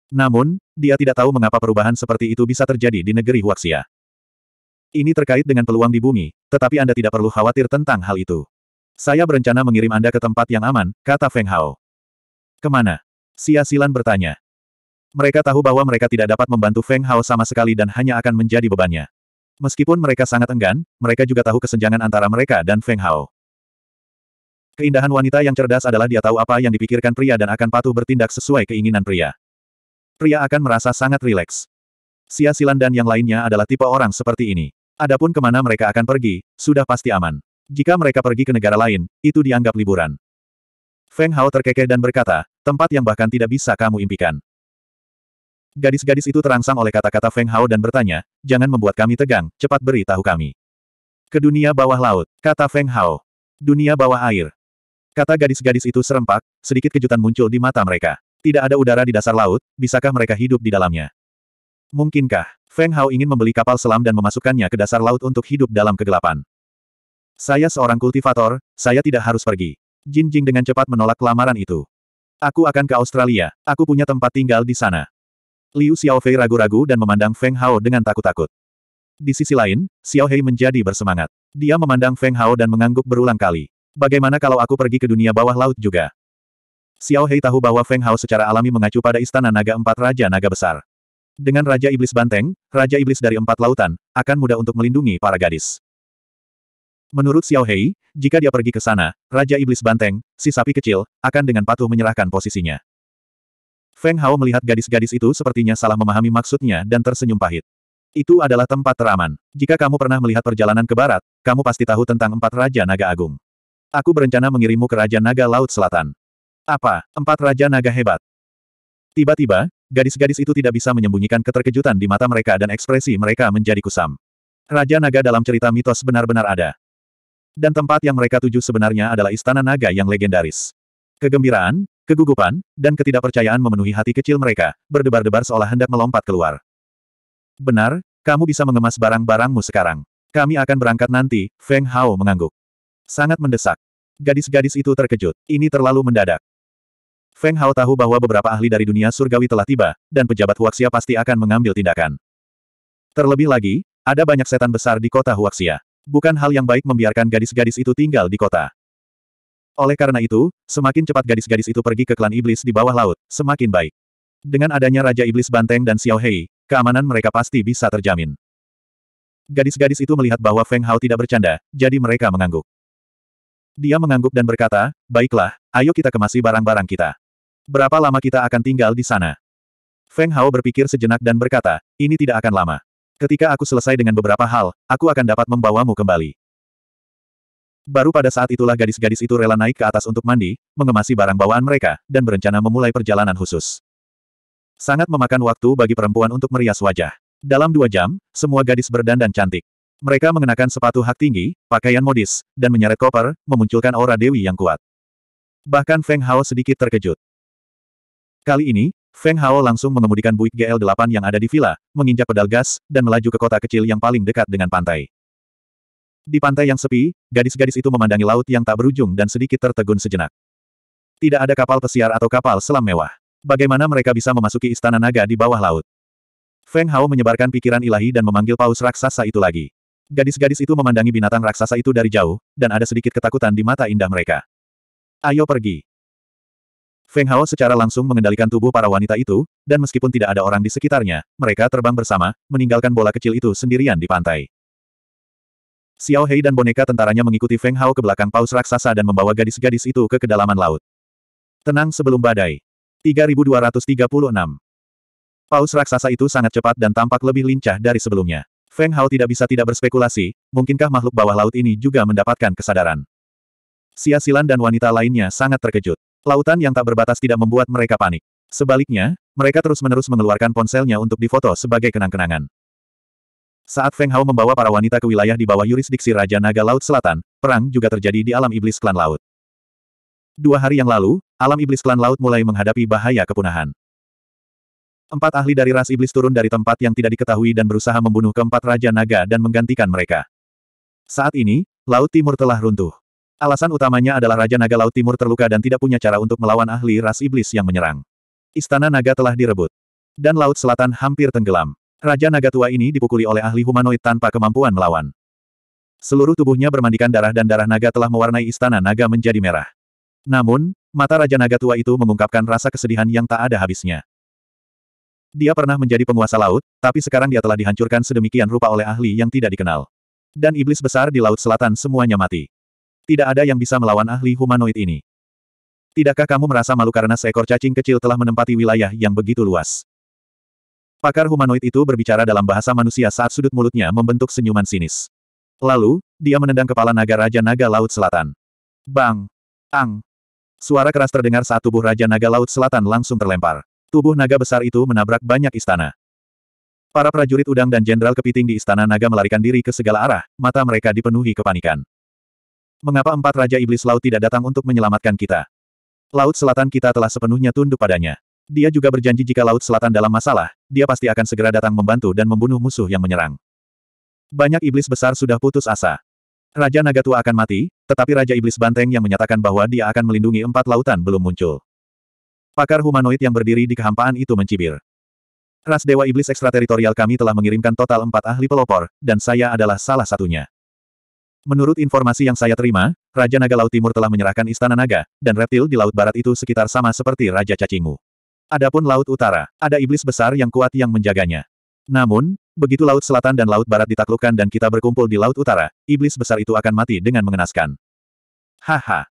Namun, dia tidak tahu mengapa perubahan seperti itu bisa terjadi di negeri Huaxia. Ini terkait dengan peluang di bumi, tetapi Anda tidak perlu khawatir tentang hal itu. Saya berencana mengirim Anda ke tempat yang aman, kata Feng Hao. Kemana? Xia Silan bertanya. Mereka tahu bahwa mereka tidak dapat membantu Feng Hao sama sekali dan hanya akan menjadi bebannya. Meskipun mereka sangat enggan, mereka juga tahu kesenjangan antara mereka dan Feng Hao. Keindahan wanita yang cerdas adalah dia tahu apa yang dipikirkan pria dan akan patuh bertindak sesuai keinginan pria. Pria akan merasa sangat rileks. Sia Silan dan yang lainnya adalah tipe orang seperti ini. Adapun kemana mereka akan pergi, sudah pasti aman. Jika mereka pergi ke negara lain, itu dianggap liburan. Feng Hao terkekeh dan berkata, tempat yang bahkan tidak bisa kamu impikan. Gadis-gadis itu terangsang oleh kata-kata Feng Hao dan bertanya, jangan membuat kami tegang, cepat beri tahu kami. Ke dunia bawah laut, kata Feng Hao. Dunia bawah air. Kata gadis-gadis itu serempak, sedikit kejutan muncul di mata mereka. Tidak ada udara di dasar laut, bisakah mereka hidup di dalamnya? Mungkinkah, Feng Hao ingin membeli kapal selam dan memasukkannya ke dasar laut untuk hidup dalam kegelapan? Saya seorang kultivator, saya tidak harus pergi. Jin Jing dengan cepat menolak lamaran itu. Aku akan ke Australia, aku punya tempat tinggal di sana. Liu Xiaofei ragu-ragu dan memandang Feng Hao dengan takut-takut. Di sisi lain, Xiao Hei menjadi bersemangat. Dia memandang Feng Hao dan mengangguk berulang kali. Bagaimana kalau aku pergi ke dunia bawah laut juga? Xiao Hei tahu bahwa Feng Hao secara alami mengacu pada istana naga empat raja naga besar. Dengan Raja Iblis Banteng, Raja Iblis dari empat lautan, akan mudah untuk melindungi para gadis. Menurut Xiao Hei, jika dia pergi ke sana, Raja Iblis Banteng, si sapi kecil, akan dengan patuh menyerahkan posisinya. Feng Hao melihat gadis-gadis itu sepertinya salah memahami maksudnya dan tersenyum pahit. Itu adalah tempat teraman. Jika kamu pernah melihat perjalanan ke barat, kamu pasti tahu tentang empat Raja Naga Agung. Aku berencana mengirimmu ke Raja Naga Laut Selatan. Apa? Empat Raja Naga hebat. Tiba-tiba, Gadis-gadis itu tidak bisa menyembunyikan keterkejutan di mata mereka dan ekspresi mereka menjadi kusam. Raja naga dalam cerita mitos benar-benar ada. Dan tempat yang mereka tuju sebenarnya adalah istana naga yang legendaris. Kegembiraan, kegugupan, dan ketidakpercayaan memenuhi hati kecil mereka, berdebar-debar seolah hendak melompat keluar. Benar, kamu bisa mengemas barang-barangmu sekarang. Kami akan berangkat nanti, Feng Hao mengangguk. Sangat mendesak. Gadis-gadis itu terkejut. Ini terlalu mendadak. Feng Hao tahu bahwa beberapa ahli dari dunia surgawi telah tiba, dan pejabat Huaxia pasti akan mengambil tindakan. Terlebih lagi, ada banyak setan besar di kota Huaxia. Bukan hal yang baik membiarkan gadis-gadis itu tinggal di kota. Oleh karena itu, semakin cepat gadis-gadis itu pergi ke klan iblis di bawah laut, semakin baik. Dengan adanya Raja Iblis Banteng dan Xiao Hei, keamanan mereka pasti bisa terjamin. Gadis-gadis itu melihat bahwa Feng Hao tidak bercanda, jadi mereka mengangguk. Dia mengangguk dan berkata, baiklah, ayo kita kemasi barang-barang kita. Berapa lama kita akan tinggal di sana? Feng Hao berpikir sejenak dan berkata, ini tidak akan lama. Ketika aku selesai dengan beberapa hal, aku akan dapat membawamu kembali. Baru pada saat itulah gadis-gadis itu rela naik ke atas untuk mandi, mengemasi barang bawaan mereka, dan berencana memulai perjalanan khusus. Sangat memakan waktu bagi perempuan untuk merias wajah. Dalam dua jam, semua gadis berdandan cantik. Mereka mengenakan sepatu hak tinggi, pakaian modis, dan menyeret koper, memunculkan aura dewi yang kuat. Bahkan Feng Hao sedikit terkejut. Kali ini, Feng Hao langsung mengemudikan Buick GL8 yang ada di villa, menginjak pedal gas, dan melaju ke kota kecil yang paling dekat dengan pantai. Di pantai yang sepi, gadis-gadis itu memandangi laut yang tak berujung dan sedikit tertegun sejenak. Tidak ada kapal pesiar atau kapal selam mewah. Bagaimana mereka bisa memasuki istana naga di bawah laut? Feng Hao menyebarkan pikiran ilahi dan memanggil paus raksasa itu lagi. Gadis-gadis itu memandangi binatang raksasa itu dari jauh, dan ada sedikit ketakutan di mata indah mereka. Ayo pergi. Feng Hao secara langsung mengendalikan tubuh para wanita itu, dan meskipun tidak ada orang di sekitarnya, mereka terbang bersama, meninggalkan bola kecil itu sendirian di pantai. Xiao Hei dan boneka tentaranya mengikuti Feng Hao ke belakang paus raksasa dan membawa gadis-gadis itu ke kedalaman laut. Tenang sebelum badai. 3236 Paus raksasa itu sangat cepat dan tampak lebih lincah dari sebelumnya. Feng Hao tidak bisa tidak berspekulasi, mungkinkah makhluk bawah laut ini juga mendapatkan kesadaran. Sia Silan dan wanita lainnya sangat terkejut. Lautan yang tak berbatas tidak membuat mereka panik. Sebaliknya, mereka terus-menerus mengeluarkan ponselnya untuk difoto sebagai kenang-kenangan. Saat Feng Hao membawa para wanita ke wilayah di bawah yurisdiksi Raja Naga Laut Selatan, perang juga terjadi di alam iblis klan laut. Dua hari yang lalu, alam iblis klan laut mulai menghadapi bahaya kepunahan. Empat ahli dari ras iblis turun dari tempat yang tidak diketahui dan berusaha membunuh keempat Raja Naga dan menggantikan mereka. Saat ini, Laut Timur telah runtuh. Alasan utamanya adalah Raja Naga Laut Timur terluka dan tidak punya cara untuk melawan ahli ras iblis yang menyerang. Istana naga telah direbut. Dan Laut Selatan hampir tenggelam. Raja Naga Tua ini dipukuli oleh ahli humanoid tanpa kemampuan melawan. Seluruh tubuhnya bermandikan darah dan darah naga telah mewarnai istana naga menjadi merah. Namun, mata Raja Naga Tua itu mengungkapkan rasa kesedihan yang tak ada habisnya. Dia pernah menjadi penguasa laut, tapi sekarang dia telah dihancurkan sedemikian rupa oleh ahli yang tidak dikenal. Dan iblis besar di Laut Selatan semuanya mati. Tidak ada yang bisa melawan ahli humanoid ini. Tidakkah kamu merasa malu karena seekor cacing kecil telah menempati wilayah yang begitu luas? Pakar humanoid itu berbicara dalam bahasa manusia saat sudut mulutnya membentuk senyuman sinis. Lalu, dia menendang kepala naga Raja Naga Laut Selatan. Bang! Ang! Suara keras terdengar saat tubuh Raja Naga Laut Selatan langsung terlempar. Tubuh naga besar itu menabrak banyak istana. Para prajurit udang dan jenderal kepiting di istana naga melarikan diri ke segala arah, mata mereka dipenuhi kepanikan. Mengapa empat Raja Iblis Laut tidak datang untuk menyelamatkan kita? Laut Selatan kita telah sepenuhnya tunduk padanya. Dia juga berjanji jika Laut Selatan dalam masalah, dia pasti akan segera datang membantu dan membunuh musuh yang menyerang. Banyak iblis besar sudah putus asa. Raja Naga Tua akan mati, tetapi Raja Iblis Banteng yang menyatakan bahwa dia akan melindungi empat lautan belum muncul. Pakar humanoid yang berdiri di kehampaan itu mencibir. Ras Dewa Iblis Ekstrateritorial kami telah mengirimkan total empat ahli pelopor, dan saya adalah salah satunya. Menurut informasi yang saya terima, Raja Naga Laut Timur telah menyerahkan Istana Naga, dan reptil di Laut Barat itu sekitar sama seperti Raja Cacingu. Adapun Laut Utara, ada iblis besar yang kuat yang menjaganya. Namun, begitu Laut Selatan dan Laut Barat ditaklukkan dan kita berkumpul di Laut Utara, iblis besar itu akan mati dengan mengenaskan. Haha.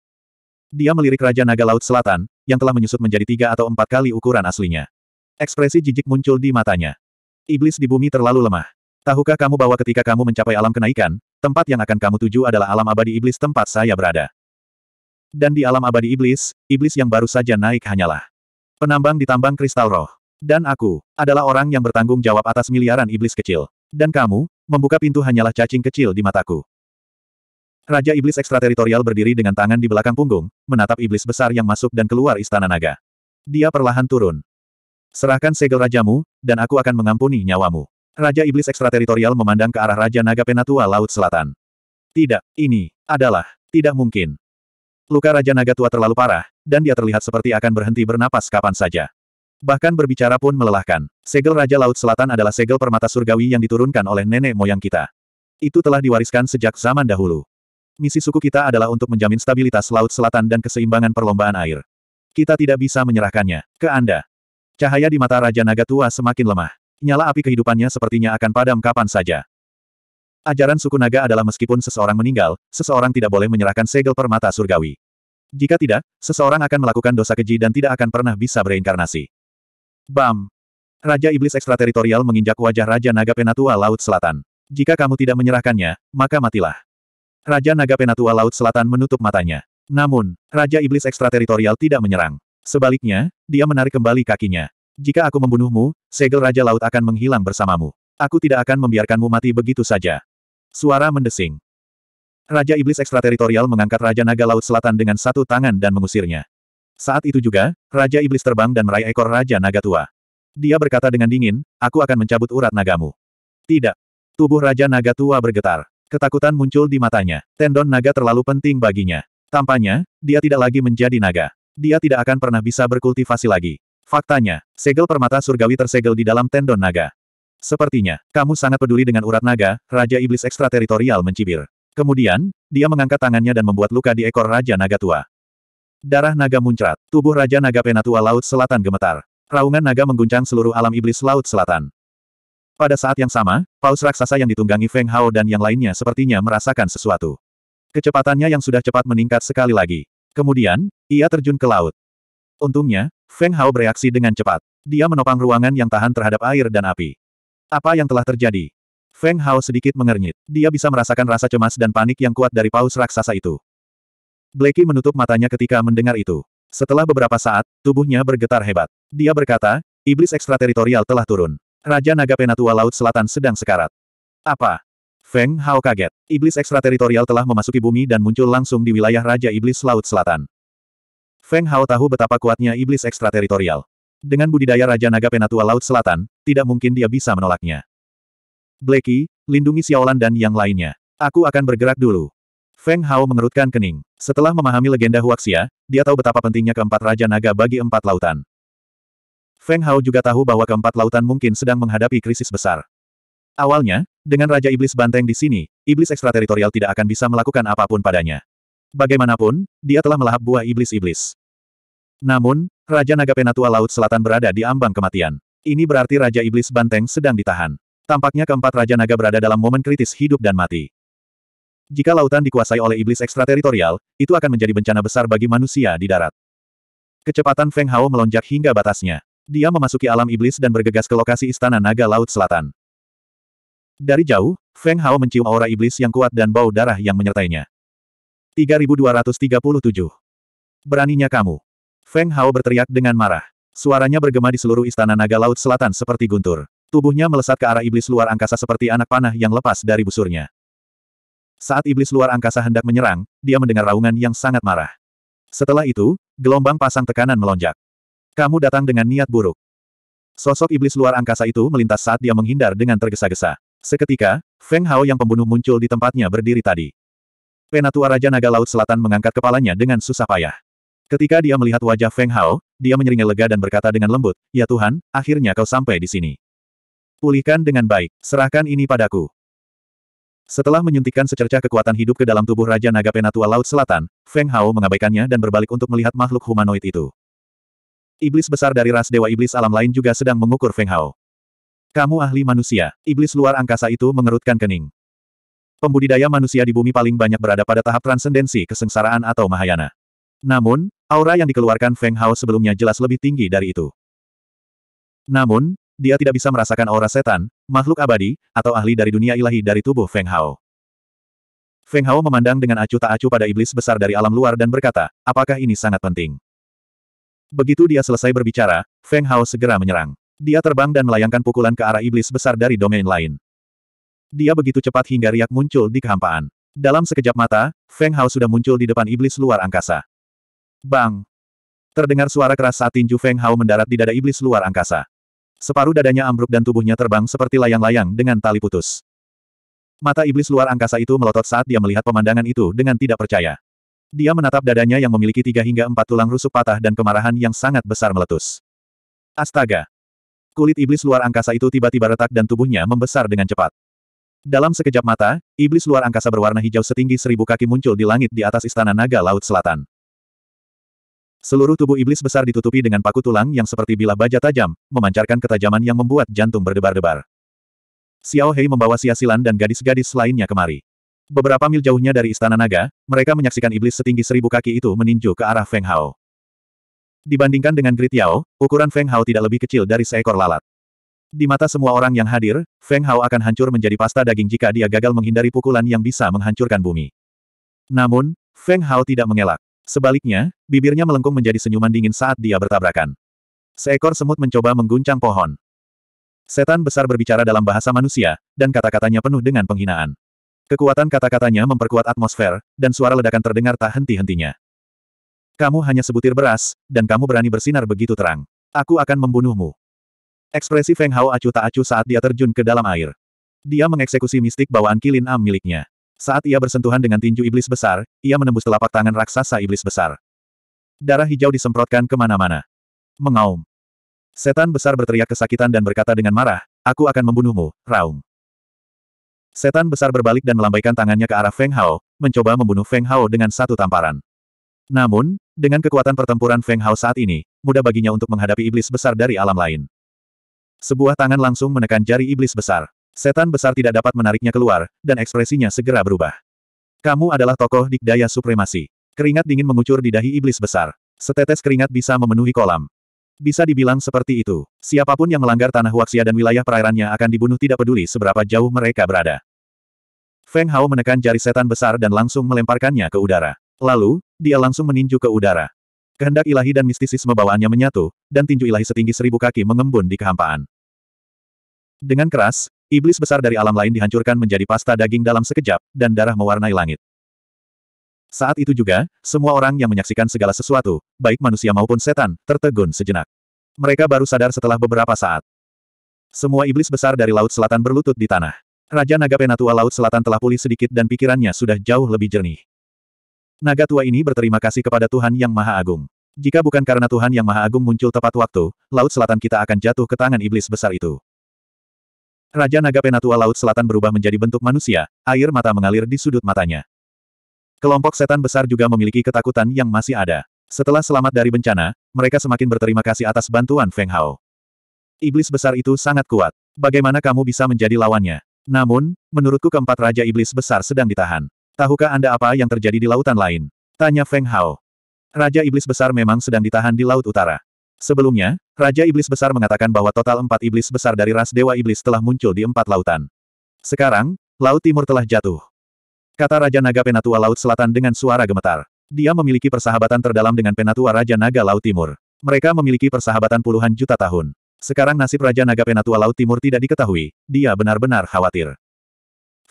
Dia melirik Raja Naga Laut Selatan, yang telah menyusut menjadi tiga atau empat kali ukuran aslinya. Ekspresi jijik muncul di matanya. Iblis di bumi terlalu lemah. Tahukah kamu bahwa ketika kamu mencapai alam kenaikan, tempat yang akan kamu tuju adalah alam abadi iblis tempat saya berada. Dan di alam abadi iblis, iblis yang baru saja naik hanyalah penambang di tambang kristal roh. Dan aku, adalah orang yang bertanggung jawab atas miliaran iblis kecil. Dan kamu, membuka pintu hanyalah cacing kecil di mataku. Raja Iblis ekstrateritorial berdiri dengan tangan di belakang punggung, menatap iblis besar yang masuk dan keluar istana naga. Dia perlahan turun. Serahkan segel rajamu, dan aku akan mengampuni nyawamu. Raja Iblis Ekstrateritorial memandang ke arah Raja Naga Penatua Laut Selatan. Tidak, ini adalah tidak mungkin. Luka Raja Naga Tua terlalu parah, dan dia terlihat seperti akan berhenti bernapas kapan saja. Bahkan berbicara pun melelahkan. Segel Raja Laut Selatan adalah segel permata surgawi yang diturunkan oleh nenek moyang kita. Itu telah diwariskan sejak zaman dahulu. Misi suku kita adalah untuk menjamin stabilitas Laut Selatan dan keseimbangan perlombaan air. Kita tidak bisa menyerahkannya ke Anda. Cahaya di mata Raja Naga Tua semakin lemah. Nyala api kehidupannya sepertinya akan padam kapan saja. Ajaran suku naga adalah meskipun seseorang meninggal, seseorang tidak boleh menyerahkan segel permata surgawi. Jika tidak, seseorang akan melakukan dosa keji dan tidak akan pernah bisa bereinkarnasi. Bam! Raja Iblis Ekstrateritorial menginjak wajah Raja Naga Penatua Laut Selatan. Jika kamu tidak menyerahkannya, maka matilah. Raja Naga Penatua Laut Selatan menutup matanya. Namun, Raja Iblis Ekstrateritorial tidak menyerang. Sebaliknya, dia menarik kembali kakinya. Jika aku membunuhmu, segel Raja Laut akan menghilang bersamamu. Aku tidak akan membiarkanmu mati begitu saja. Suara mendesing. Raja Iblis Ekstrateritorial mengangkat Raja Naga Laut Selatan dengan satu tangan dan mengusirnya. Saat itu juga, Raja Iblis terbang dan meraih ekor Raja Naga Tua. Dia berkata dengan dingin, aku akan mencabut urat nagamu. Tidak. Tubuh Raja Naga Tua bergetar. Ketakutan muncul di matanya. Tendon naga terlalu penting baginya. Tampaknya, dia tidak lagi menjadi naga. Dia tidak akan pernah bisa berkultivasi lagi. Faktanya, segel permata surgawi tersegel di dalam tendon naga. Sepertinya, kamu sangat peduli dengan urat naga, Raja Iblis Ekstrateritorial mencibir. Kemudian, dia mengangkat tangannya dan membuat luka di ekor Raja Naga Tua. Darah naga muncrat, tubuh Raja Naga Penatua Laut Selatan gemetar. Raungan naga mengguncang seluruh alam iblis Laut Selatan. Pada saat yang sama, paus raksasa yang ditunggangi Feng Hao dan yang lainnya sepertinya merasakan sesuatu. Kecepatannya yang sudah cepat meningkat sekali lagi. Kemudian, ia terjun ke laut. Untungnya, Feng Hao bereaksi dengan cepat. Dia menopang ruangan yang tahan terhadap air dan api. Apa yang telah terjadi? Feng Hao sedikit mengernyit. Dia bisa merasakan rasa cemas dan panik yang kuat dari paus raksasa itu. Blakey menutup matanya ketika mendengar itu. Setelah beberapa saat, tubuhnya bergetar hebat. Dia berkata, iblis ekstrateritorial telah turun. Raja Naga Penatua Laut Selatan sedang sekarat. Apa? Feng Hao kaget. Iblis ekstrateritorial telah memasuki bumi dan muncul langsung di wilayah Raja Iblis Laut Selatan. Feng Hao tahu betapa kuatnya iblis ekstrateritorial. Dengan budidaya Raja Naga Penatua Laut Selatan, tidak mungkin dia bisa menolaknya. Blacky, lindungi Xiaolan dan yang lainnya. Aku akan bergerak dulu. Feng Hao mengerutkan kening. Setelah memahami legenda Huaxia, dia tahu betapa pentingnya keempat Raja Naga bagi empat lautan. Feng Hao juga tahu bahwa keempat lautan mungkin sedang menghadapi krisis besar. Awalnya, dengan Raja Iblis Banteng di sini, Iblis ekstrateritorial tidak akan bisa melakukan apapun padanya. Bagaimanapun, dia telah melahap buah iblis-iblis. Namun, Raja Naga Penatua Laut Selatan berada di ambang kematian. Ini berarti Raja Iblis Banteng sedang ditahan. Tampaknya keempat Raja Naga berada dalam momen kritis hidup dan mati. Jika lautan dikuasai oleh iblis ekstrateritorial, itu akan menjadi bencana besar bagi manusia di darat. Kecepatan Feng Hao melonjak hingga batasnya. Dia memasuki alam iblis dan bergegas ke lokasi istana naga laut selatan. Dari jauh, Feng Hao mencium aura iblis yang kuat dan bau darah yang menyertainya. 3237. Beraninya kamu. Feng Hao berteriak dengan marah. Suaranya bergema di seluruh istana naga laut selatan seperti guntur. Tubuhnya melesat ke arah iblis luar angkasa seperti anak panah yang lepas dari busurnya. Saat iblis luar angkasa hendak menyerang, dia mendengar raungan yang sangat marah. Setelah itu, gelombang pasang tekanan melonjak. Kamu datang dengan niat buruk. Sosok iblis luar angkasa itu melintas saat dia menghindar dengan tergesa-gesa. Seketika, Feng Hao yang pembunuh muncul di tempatnya berdiri tadi. Penatua Raja Naga Laut Selatan mengangkat kepalanya dengan susah payah. Ketika dia melihat wajah Feng Hao, dia menyeringai lega dan berkata dengan lembut, Ya Tuhan, akhirnya kau sampai di sini. Pulihkan dengan baik, serahkan ini padaku. Setelah menyuntikkan secercah kekuatan hidup ke dalam tubuh Raja Naga Penatua Laut Selatan, Feng Hao mengabaikannya dan berbalik untuk melihat makhluk humanoid itu. Iblis besar dari ras Dewa Iblis alam lain juga sedang mengukur Feng Hao. Kamu ahli manusia, iblis luar angkasa itu mengerutkan kening. Pembudidaya manusia di bumi paling banyak berada pada tahap transendensi kesengsaraan atau Mahayana. Namun, aura yang dikeluarkan Feng Hao sebelumnya jelas lebih tinggi dari itu. Namun, dia tidak bisa merasakan aura setan, makhluk abadi, atau ahli dari dunia ilahi dari tubuh Feng Hao. Feng Hao memandang dengan acuh tak acuh pada iblis besar dari alam luar dan berkata, apakah ini sangat penting? Begitu dia selesai berbicara, Feng Hao segera menyerang. Dia terbang dan melayangkan pukulan ke arah iblis besar dari domain lain. Dia begitu cepat hingga riak muncul di kehampaan. Dalam sekejap mata, Feng Hao sudah muncul di depan iblis luar angkasa. Bang! Terdengar suara keras saat tinju Feng Hao mendarat di dada iblis luar angkasa. Separuh dadanya ambruk dan tubuhnya terbang seperti layang-layang dengan tali putus. Mata iblis luar angkasa itu melotot saat dia melihat pemandangan itu dengan tidak percaya. Dia menatap dadanya yang memiliki tiga hingga empat tulang rusuk patah dan kemarahan yang sangat besar meletus. Astaga! Kulit iblis luar angkasa itu tiba-tiba retak dan tubuhnya membesar dengan cepat. Dalam sekejap mata, iblis luar angkasa berwarna hijau setinggi seribu kaki muncul di langit di atas istana naga laut selatan. Seluruh tubuh iblis besar ditutupi dengan paku tulang yang seperti bilah baja tajam, memancarkan ketajaman yang membuat jantung berdebar-debar. Xiao Hei membawa Xia Silan dan gadis-gadis lainnya kemari. Beberapa mil jauhnya dari Istana Naga, mereka menyaksikan iblis setinggi seribu kaki itu meninju ke arah Feng Hao. Dibandingkan dengan Grid Yao, ukuran Feng Hao tidak lebih kecil dari seekor lalat. Di mata semua orang yang hadir, Feng Hao akan hancur menjadi pasta daging jika dia gagal menghindari pukulan yang bisa menghancurkan bumi. Namun, Feng Hao tidak mengelak. Sebaliknya, bibirnya melengkung menjadi senyuman dingin saat dia bertabrakan. Seekor semut mencoba mengguncang pohon. Setan besar berbicara dalam bahasa manusia, dan kata-katanya penuh dengan penghinaan. Kekuatan kata-katanya memperkuat atmosfer, dan suara ledakan terdengar tak henti-hentinya. Kamu hanya sebutir beras, dan kamu berani bersinar begitu terang. Aku akan membunuhmu. Ekspresi Feng Hao acuh tak acuh saat dia terjun ke dalam air. Dia mengeksekusi mistik bawaan Kilin Am miliknya. Saat ia bersentuhan dengan tinju iblis besar, ia menembus telapak tangan raksasa iblis besar. Darah hijau disemprotkan kemana-mana. Mengaum. Setan besar berteriak kesakitan dan berkata dengan marah, Aku akan membunuhmu, Raung. Setan besar berbalik dan melambaikan tangannya ke arah Feng Hao, mencoba membunuh Feng Hao dengan satu tamparan. Namun, dengan kekuatan pertempuran Feng Hao saat ini, mudah baginya untuk menghadapi iblis besar dari alam lain. Sebuah tangan langsung menekan jari iblis besar. Setan besar tidak dapat menariknya keluar, dan ekspresinya segera berubah. Kamu adalah tokoh dikdaya supremasi. Keringat dingin mengucur di dahi iblis besar. Setetes keringat bisa memenuhi kolam. Bisa dibilang seperti itu. Siapapun yang melanggar tanah Waksia dan wilayah perairannya akan dibunuh tidak peduli seberapa jauh mereka berada. Feng Hao menekan jari setan besar dan langsung melemparkannya ke udara. Lalu, dia langsung meninju ke udara. Kehendak ilahi dan mistisisme bawaannya menyatu, dan tinju ilahi setinggi seribu kaki mengembun di kehampaan. Dengan keras, iblis besar dari alam lain dihancurkan menjadi pasta daging dalam sekejap, dan darah mewarnai langit. Saat itu juga, semua orang yang menyaksikan segala sesuatu, baik manusia maupun setan, tertegun sejenak. Mereka baru sadar setelah beberapa saat. Semua iblis besar dari Laut Selatan berlutut di tanah. Raja Naga Penatua Laut Selatan telah pulih sedikit dan pikirannya sudah jauh lebih jernih. Naga tua ini berterima kasih kepada Tuhan Yang Maha Agung. Jika bukan karena Tuhan Yang Maha Agung muncul tepat waktu, Laut Selatan kita akan jatuh ke tangan iblis besar itu. Raja Naga Penatua Laut Selatan berubah menjadi bentuk manusia, air mata mengalir di sudut matanya. Kelompok setan besar juga memiliki ketakutan yang masih ada. Setelah selamat dari bencana, mereka semakin berterima kasih atas bantuan Feng Hao. Iblis besar itu sangat kuat. Bagaimana kamu bisa menjadi lawannya? Namun, menurutku keempat Raja Iblis besar sedang ditahan. Tahukah Anda apa yang terjadi di lautan lain? Tanya Feng Hao. Raja Iblis Besar memang sedang ditahan di Laut Utara. Sebelumnya, Raja Iblis Besar mengatakan bahwa total empat iblis besar dari ras Dewa Iblis telah muncul di empat lautan. Sekarang, Laut Timur telah jatuh. Kata Raja Naga Penatua Laut Selatan dengan suara gemetar. Dia memiliki persahabatan terdalam dengan Penatua Raja Naga Laut Timur. Mereka memiliki persahabatan puluhan juta tahun. Sekarang nasib Raja Naga Penatua Laut Timur tidak diketahui, dia benar-benar khawatir.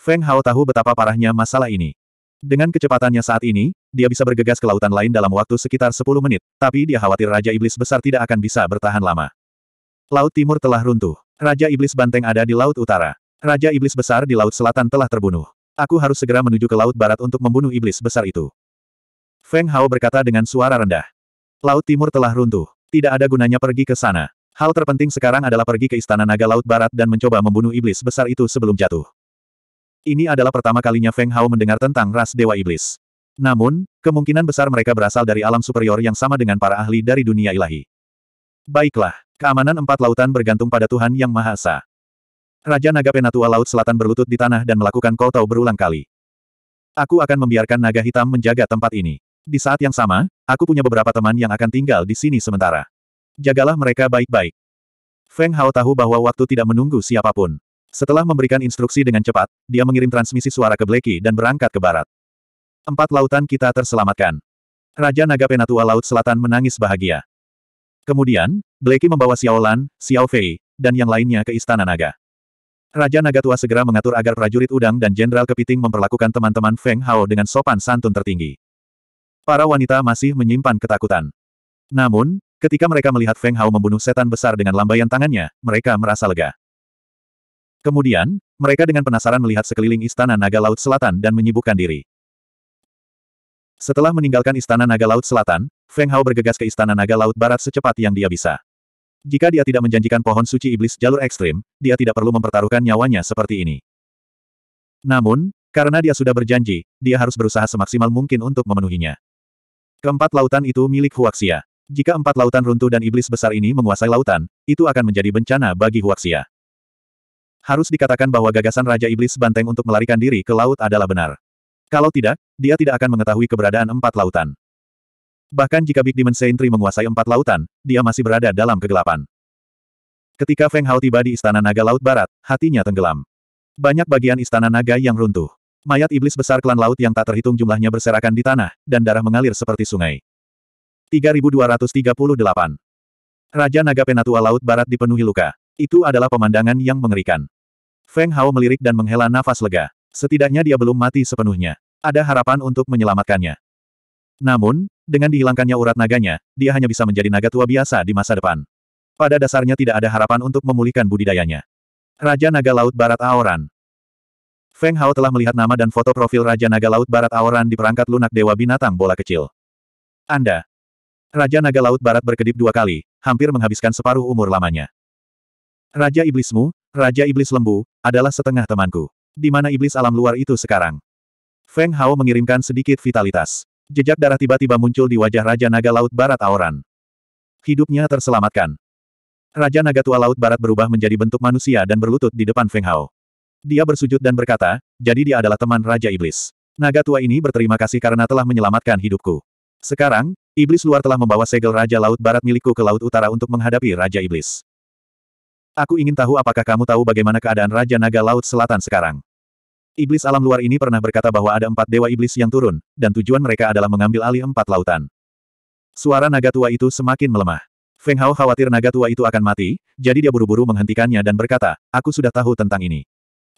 Feng Hao tahu betapa parahnya masalah ini. Dengan kecepatannya saat ini, dia bisa bergegas ke lautan lain dalam waktu sekitar 10 menit, tapi dia khawatir Raja Iblis Besar tidak akan bisa bertahan lama. Laut Timur telah runtuh. Raja Iblis Banteng ada di Laut Utara. Raja Iblis Besar di Laut Selatan telah terbunuh. Aku harus segera menuju ke Laut Barat untuk membunuh Iblis Besar itu. Feng Hao berkata dengan suara rendah. Laut Timur telah runtuh. Tidak ada gunanya pergi ke sana. Hal terpenting sekarang adalah pergi ke Istana Naga Laut Barat dan mencoba membunuh Iblis Besar itu sebelum jatuh. Ini adalah pertama kalinya Feng Hao mendengar tentang ras Dewa Iblis. Namun, kemungkinan besar mereka berasal dari alam superior yang sama dengan para ahli dari dunia ilahi. Baiklah, keamanan empat lautan bergantung pada Tuhan Yang Maha Esa. Raja Naga Penatua Laut Selatan berlutut di tanah dan melakukan koltau berulang kali. Aku akan membiarkan naga hitam menjaga tempat ini. Di saat yang sama, aku punya beberapa teman yang akan tinggal di sini sementara. Jagalah mereka baik-baik. Feng Hao tahu bahwa waktu tidak menunggu siapapun. Setelah memberikan instruksi dengan cepat, dia mengirim transmisi suara ke Blacky dan berangkat ke barat. Empat lautan kita terselamatkan. Raja Naga Penatua Laut Selatan menangis bahagia. Kemudian, Blacky membawa Xiao Lan, Xiao Fei, dan yang lainnya ke Istana Naga. Raja Naga Tua segera mengatur agar prajurit udang dan Jenderal Kepiting memperlakukan teman-teman Feng Hao dengan sopan santun tertinggi. Para wanita masih menyimpan ketakutan. Namun, ketika mereka melihat Feng Hao membunuh setan besar dengan lambaian tangannya, mereka merasa lega. Kemudian, mereka dengan penasaran melihat sekeliling Istana Naga Laut Selatan dan menyibukkan diri. Setelah meninggalkan Istana Naga Laut Selatan, Feng Hao bergegas ke Istana Naga Laut Barat secepat yang dia bisa. Jika dia tidak menjanjikan pohon suci iblis jalur ekstrim, dia tidak perlu mempertaruhkan nyawanya seperti ini. Namun, karena dia sudah berjanji, dia harus berusaha semaksimal mungkin untuk memenuhinya. Keempat lautan itu milik Huaxia. Jika empat lautan runtuh dan iblis besar ini menguasai lautan, itu akan menjadi bencana bagi Huaxia harus dikatakan bahwa gagasan Raja Iblis Banteng untuk melarikan diri ke laut adalah benar. Kalau tidak, dia tidak akan mengetahui keberadaan empat lautan. Bahkan jika Big Demon Tree menguasai empat lautan, dia masih berada dalam kegelapan. Ketika Feng Hao tiba di Istana Naga Laut Barat, hatinya tenggelam. Banyak bagian Istana Naga yang runtuh. Mayat iblis besar klan laut yang tak terhitung jumlahnya berserakan di tanah, dan darah mengalir seperti sungai. 3238 Raja Naga Penatua Laut Barat dipenuhi luka. Itu adalah pemandangan yang mengerikan. Feng Hao melirik dan menghela nafas lega. Setidaknya dia belum mati sepenuhnya. Ada harapan untuk menyelamatkannya. Namun, dengan dihilangkannya urat naganya, dia hanya bisa menjadi naga tua biasa di masa depan. Pada dasarnya tidak ada harapan untuk memulihkan budidayanya. Raja Naga Laut Barat Aoran Feng Hao telah melihat nama dan foto profil Raja Naga Laut Barat Aoran di perangkat lunak Dewa Binatang Bola Kecil. Anda. Raja Naga Laut Barat berkedip dua kali, hampir menghabiskan separuh umur lamanya. Raja Iblismu, Raja Iblis Lembu, adalah setengah temanku. Di mana iblis alam luar itu sekarang? Feng Hao mengirimkan sedikit vitalitas. Jejak darah tiba-tiba muncul di wajah Raja Naga Laut Barat Aoran. Hidupnya terselamatkan. Raja Naga Tua Laut Barat berubah menjadi bentuk manusia dan berlutut di depan Feng Hao. Dia bersujud dan berkata, jadi dia adalah teman Raja Iblis. Naga tua ini berterima kasih karena telah menyelamatkan hidupku. Sekarang, Iblis luar telah membawa segel Raja Laut Barat milikku ke Laut Utara untuk menghadapi Raja Iblis. Aku ingin tahu apakah kamu tahu bagaimana keadaan Raja Naga Laut Selatan sekarang. Iblis alam luar ini pernah berkata bahwa ada empat dewa iblis yang turun, dan tujuan mereka adalah mengambil alih empat lautan. Suara naga tua itu semakin melemah. Feng Hao khawatir naga tua itu akan mati, jadi dia buru-buru menghentikannya dan berkata, aku sudah tahu tentang ini.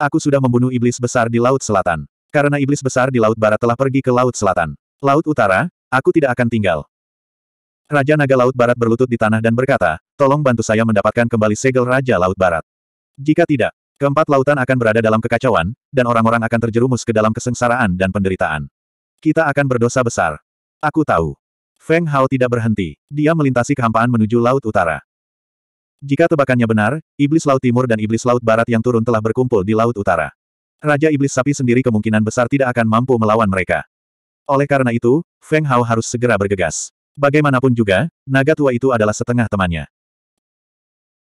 Aku sudah membunuh iblis besar di Laut Selatan. Karena iblis besar di Laut Barat telah pergi ke Laut Selatan. Laut Utara, aku tidak akan tinggal. Raja Naga Laut Barat berlutut di tanah dan berkata, tolong bantu saya mendapatkan kembali segel Raja Laut Barat. Jika tidak, keempat lautan akan berada dalam kekacauan, dan orang-orang akan terjerumus ke dalam kesengsaraan dan penderitaan. Kita akan berdosa besar. Aku tahu. Feng Hao tidak berhenti. Dia melintasi kehampaan menuju Laut Utara. Jika tebakannya benar, Iblis Laut Timur dan Iblis Laut Barat yang turun telah berkumpul di Laut Utara. Raja Iblis Sapi sendiri kemungkinan besar tidak akan mampu melawan mereka. Oleh karena itu, Feng Hao harus segera bergegas. Bagaimanapun juga, naga tua itu adalah setengah temannya.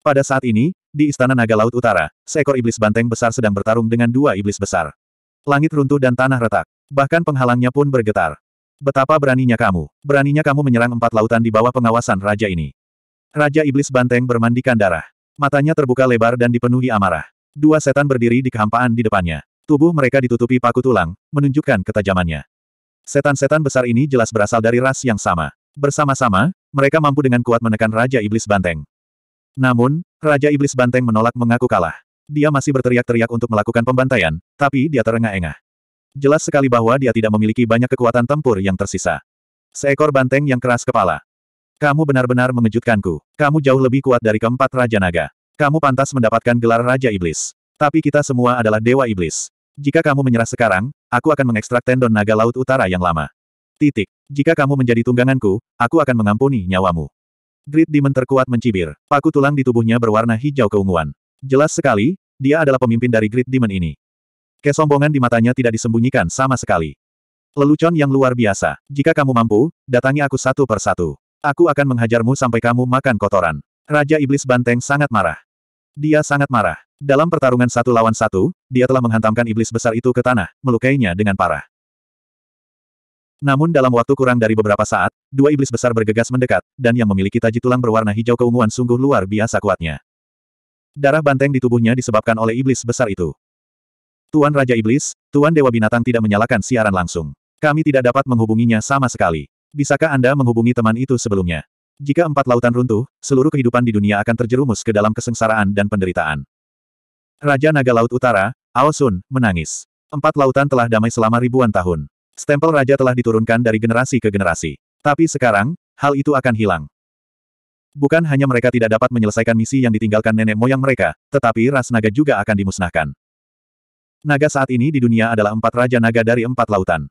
Pada saat ini, di Istana Naga Laut Utara, seekor iblis banteng besar sedang bertarung dengan dua iblis besar. Langit runtuh dan tanah retak. Bahkan penghalangnya pun bergetar. Betapa beraninya kamu. Beraninya kamu menyerang empat lautan di bawah pengawasan raja ini. Raja Iblis Banteng bermandikan darah. Matanya terbuka lebar dan dipenuhi amarah. Dua setan berdiri di kehampaan di depannya. Tubuh mereka ditutupi paku tulang, menunjukkan ketajamannya. Setan-setan besar ini jelas berasal dari ras yang sama. Bersama-sama, mereka mampu dengan kuat menekan Raja Iblis Banteng. Namun, Raja Iblis Banteng menolak mengaku kalah. Dia masih berteriak-teriak untuk melakukan pembantaian, tapi dia terengah-engah. Jelas sekali bahwa dia tidak memiliki banyak kekuatan tempur yang tersisa. Seekor banteng yang keras kepala. Kamu benar-benar mengejutkanku. Kamu jauh lebih kuat dari keempat Raja Naga. Kamu pantas mendapatkan gelar Raja Iblis. Tapi kita semua adalah Dewa Iblis. Jika kamu menyerah sekarang, aku akan mengekstrak tendon naga laut utara yang lama. Titik. Jika kamu menjadi tungganganku, aku akan mengampuni nyawamu. Grid Demon terkuat mencibir. Paku tulang di tubuhnya berwarna hijau keunguan. Jelas sekali, dia adalah pemimpin dari Grid Demon ini. Kesombongan di matanya tidak disembunyikan sama sekali. Lelucon yang luar biasa. Jika kamu mampu, datangi aku satu persatu. Aku akan menghajarmu sampai kamu makan kotoran. Raja Iblis Banteng sangat marah. Dia sangat marah. Dalam pertarungan satu lawan satu, dia telah menghantamkan iblis besar itu ke tanah, melukainya dengan parah. Namun dalam waktu kurang dari beberapa saat, dua iblis besar bergegas mendekat, dan yang memiliki taji tulang berwarna hijau keunguan sungguh luar biasa kuatnya. Darah banteng di tubuhnya disebabkan oleh iblis besar itu. Tuan Raja Iblis, Tuan Dewa Binatang tidak menyalakan siaran langsung. Kami tidak dapat menghubunginya sama sekali. Bisakah Anda menghubungi teman itu sebelumnya? Jika empat lautan runtuh, seluruh kehidupan di dunia akan terjerumus ke dalam kesengsaraan dan penderitaan. Raja Naga Laut Utara, Ao menangis. Empat lautan telah damai selama ribuan tahun. Stempel raja telah diturunkan dari generasi ke generasi. Tapi sekarang, hal itu akan hilang. Bukan hanya mereka tidak dapat menyelesaikan misi yang ditinggalkan nenek moyang mereka, tetapi ras naga juga akan dimusnahkan. Naga saat ini di dunia adalah empat raja naga dari empat lautan.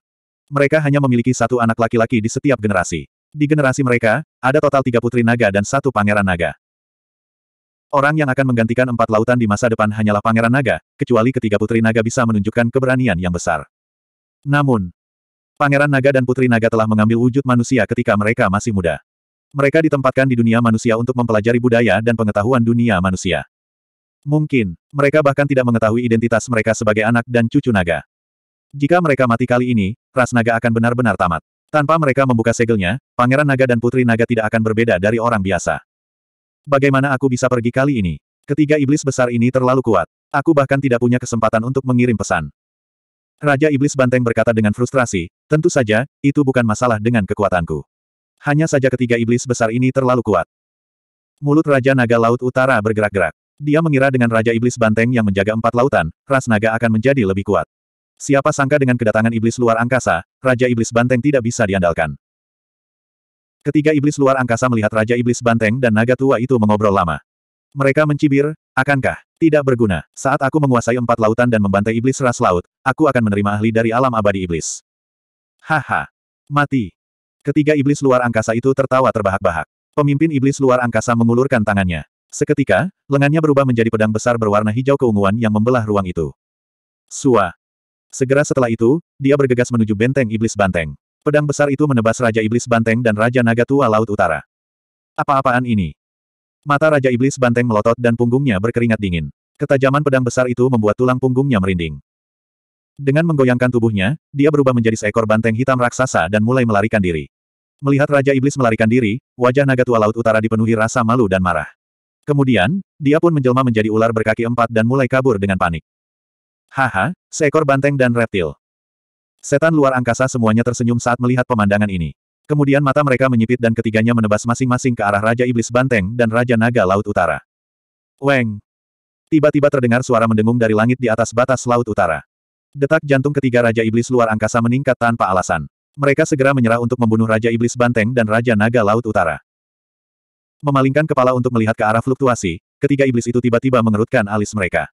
Mereka hanya memiliki satu anak laki-laki di setiap generasi. Di generasi mereka, ada total tiga putri naga dan satu pangeran naga. Orang yang akan menggantikan empat lautan di masa depan hanyalah pangeran naga, kecuali ketiga putri naga bisa menunjukkan keberanian yang besar. Namun, Pangeran Naga dan Putri Naga telah mengambil wujud manusia ketika mereka masih muda. Mereka ditempatkan di dunia manusia untuk mempelajari budaya dan pengetahuan dunia manusia. Mungkin, mereka bahkan tidak mengetahui identitas mereka sebagai anak dan cucu naga. Jika mereka mati kali ini, ras naga akan benar-benar tamat. Tanpa mereka membuka segelnya, pangeran naga dan putri naga tidak akan berbeda dari orang biasa. Bagaimana aku bisa pergi kali ini? Ketiga iblis besar ini terlalu kuat. Aku bahkan tidak punya kesempatan untuk mengirim pesan. Raja Iblis Banteng berkata dengan frustrasi, tentu saja, itu bukan masalah dengan kekuatanku. Hanya saja ketiga iblis besar ini terlalu kuat. Mulut Raja Naga Laut Utara bergerak-gerak. Dia mengira dengan Raja Iblis Banteng yang menjaga empat lautan, ras naga akan menjadi lebih kuat. Siapa sangka dengan kedatangan iblis luar angkasa, Raja Iblis Banteng tidak bisa diandalkan. Ketiga iblis luar angkasa melihat Raja Iblis Banteng dan naga tua itu mengobrol lama. Mereka mencibir, akankah tidak berguna. Saat aku menguasai empat lautan dan membantai iblis ras laut, aku akan menerima ahli dari alam abadi iblis. Haha. Mati. Ketiga iblis luar angkasa itu tertawa terbahak-bahak. Pemimpin iblis luar angkasa mengulurkan tangannya. Seketika, lengannya berubah menjadi pedang besar berwarna hijau keunguan yang membelah ruang itu. Sua. Segera setelah itu, dia bergegas menuju benteng iblis banteng. Pedang besar itu menebas Raja Iblis Banteng dan Raja Naga Tua Laut Utara. Apa-apaan ini? Mata Raja Iblis Banteng melotot dan punggungnya berkeringat dingin. Ketajaman pedang besar itu membuat tulang punggungnya merinding. Dengan menggoyangkan tubuhnya, dia berubah menjadi seekor banteng hitam raksasa dan mulai melarikan diri. Melihat Raja Iblis melarikan diri, wajah naga tua laut utara dipenuhi rasa malu dan marah. Kemudian, dia pun menjelma menjadi ular berkaki empat dan mulai kabur dengan panik. Haha, seekor banteng dan reptil. Setan luar angkasa semuanya tersenyum saat melihat pemandangan ini. Kemudian mata mereka menyipit dan ketiganya menebas masing-masing ke arah Raja Iblis Banteng dan Raja Naga Laut Utara. Weng! Tiba-tiba terdengar suara mendengung dari langit di atas batas Laut Utara. Detak jantung ketiga Raja Iblis luar angkasa meningkat tanpa alasan. Mereka segera menyerah untuk membunuh Raja Iblis Banteng dan Raja Naga Laut Utara. Memalingkan kepala untuk melihat ke arah fluktuasi, ketiga iblis itu tiba-tiba mengerutkan alis mereka.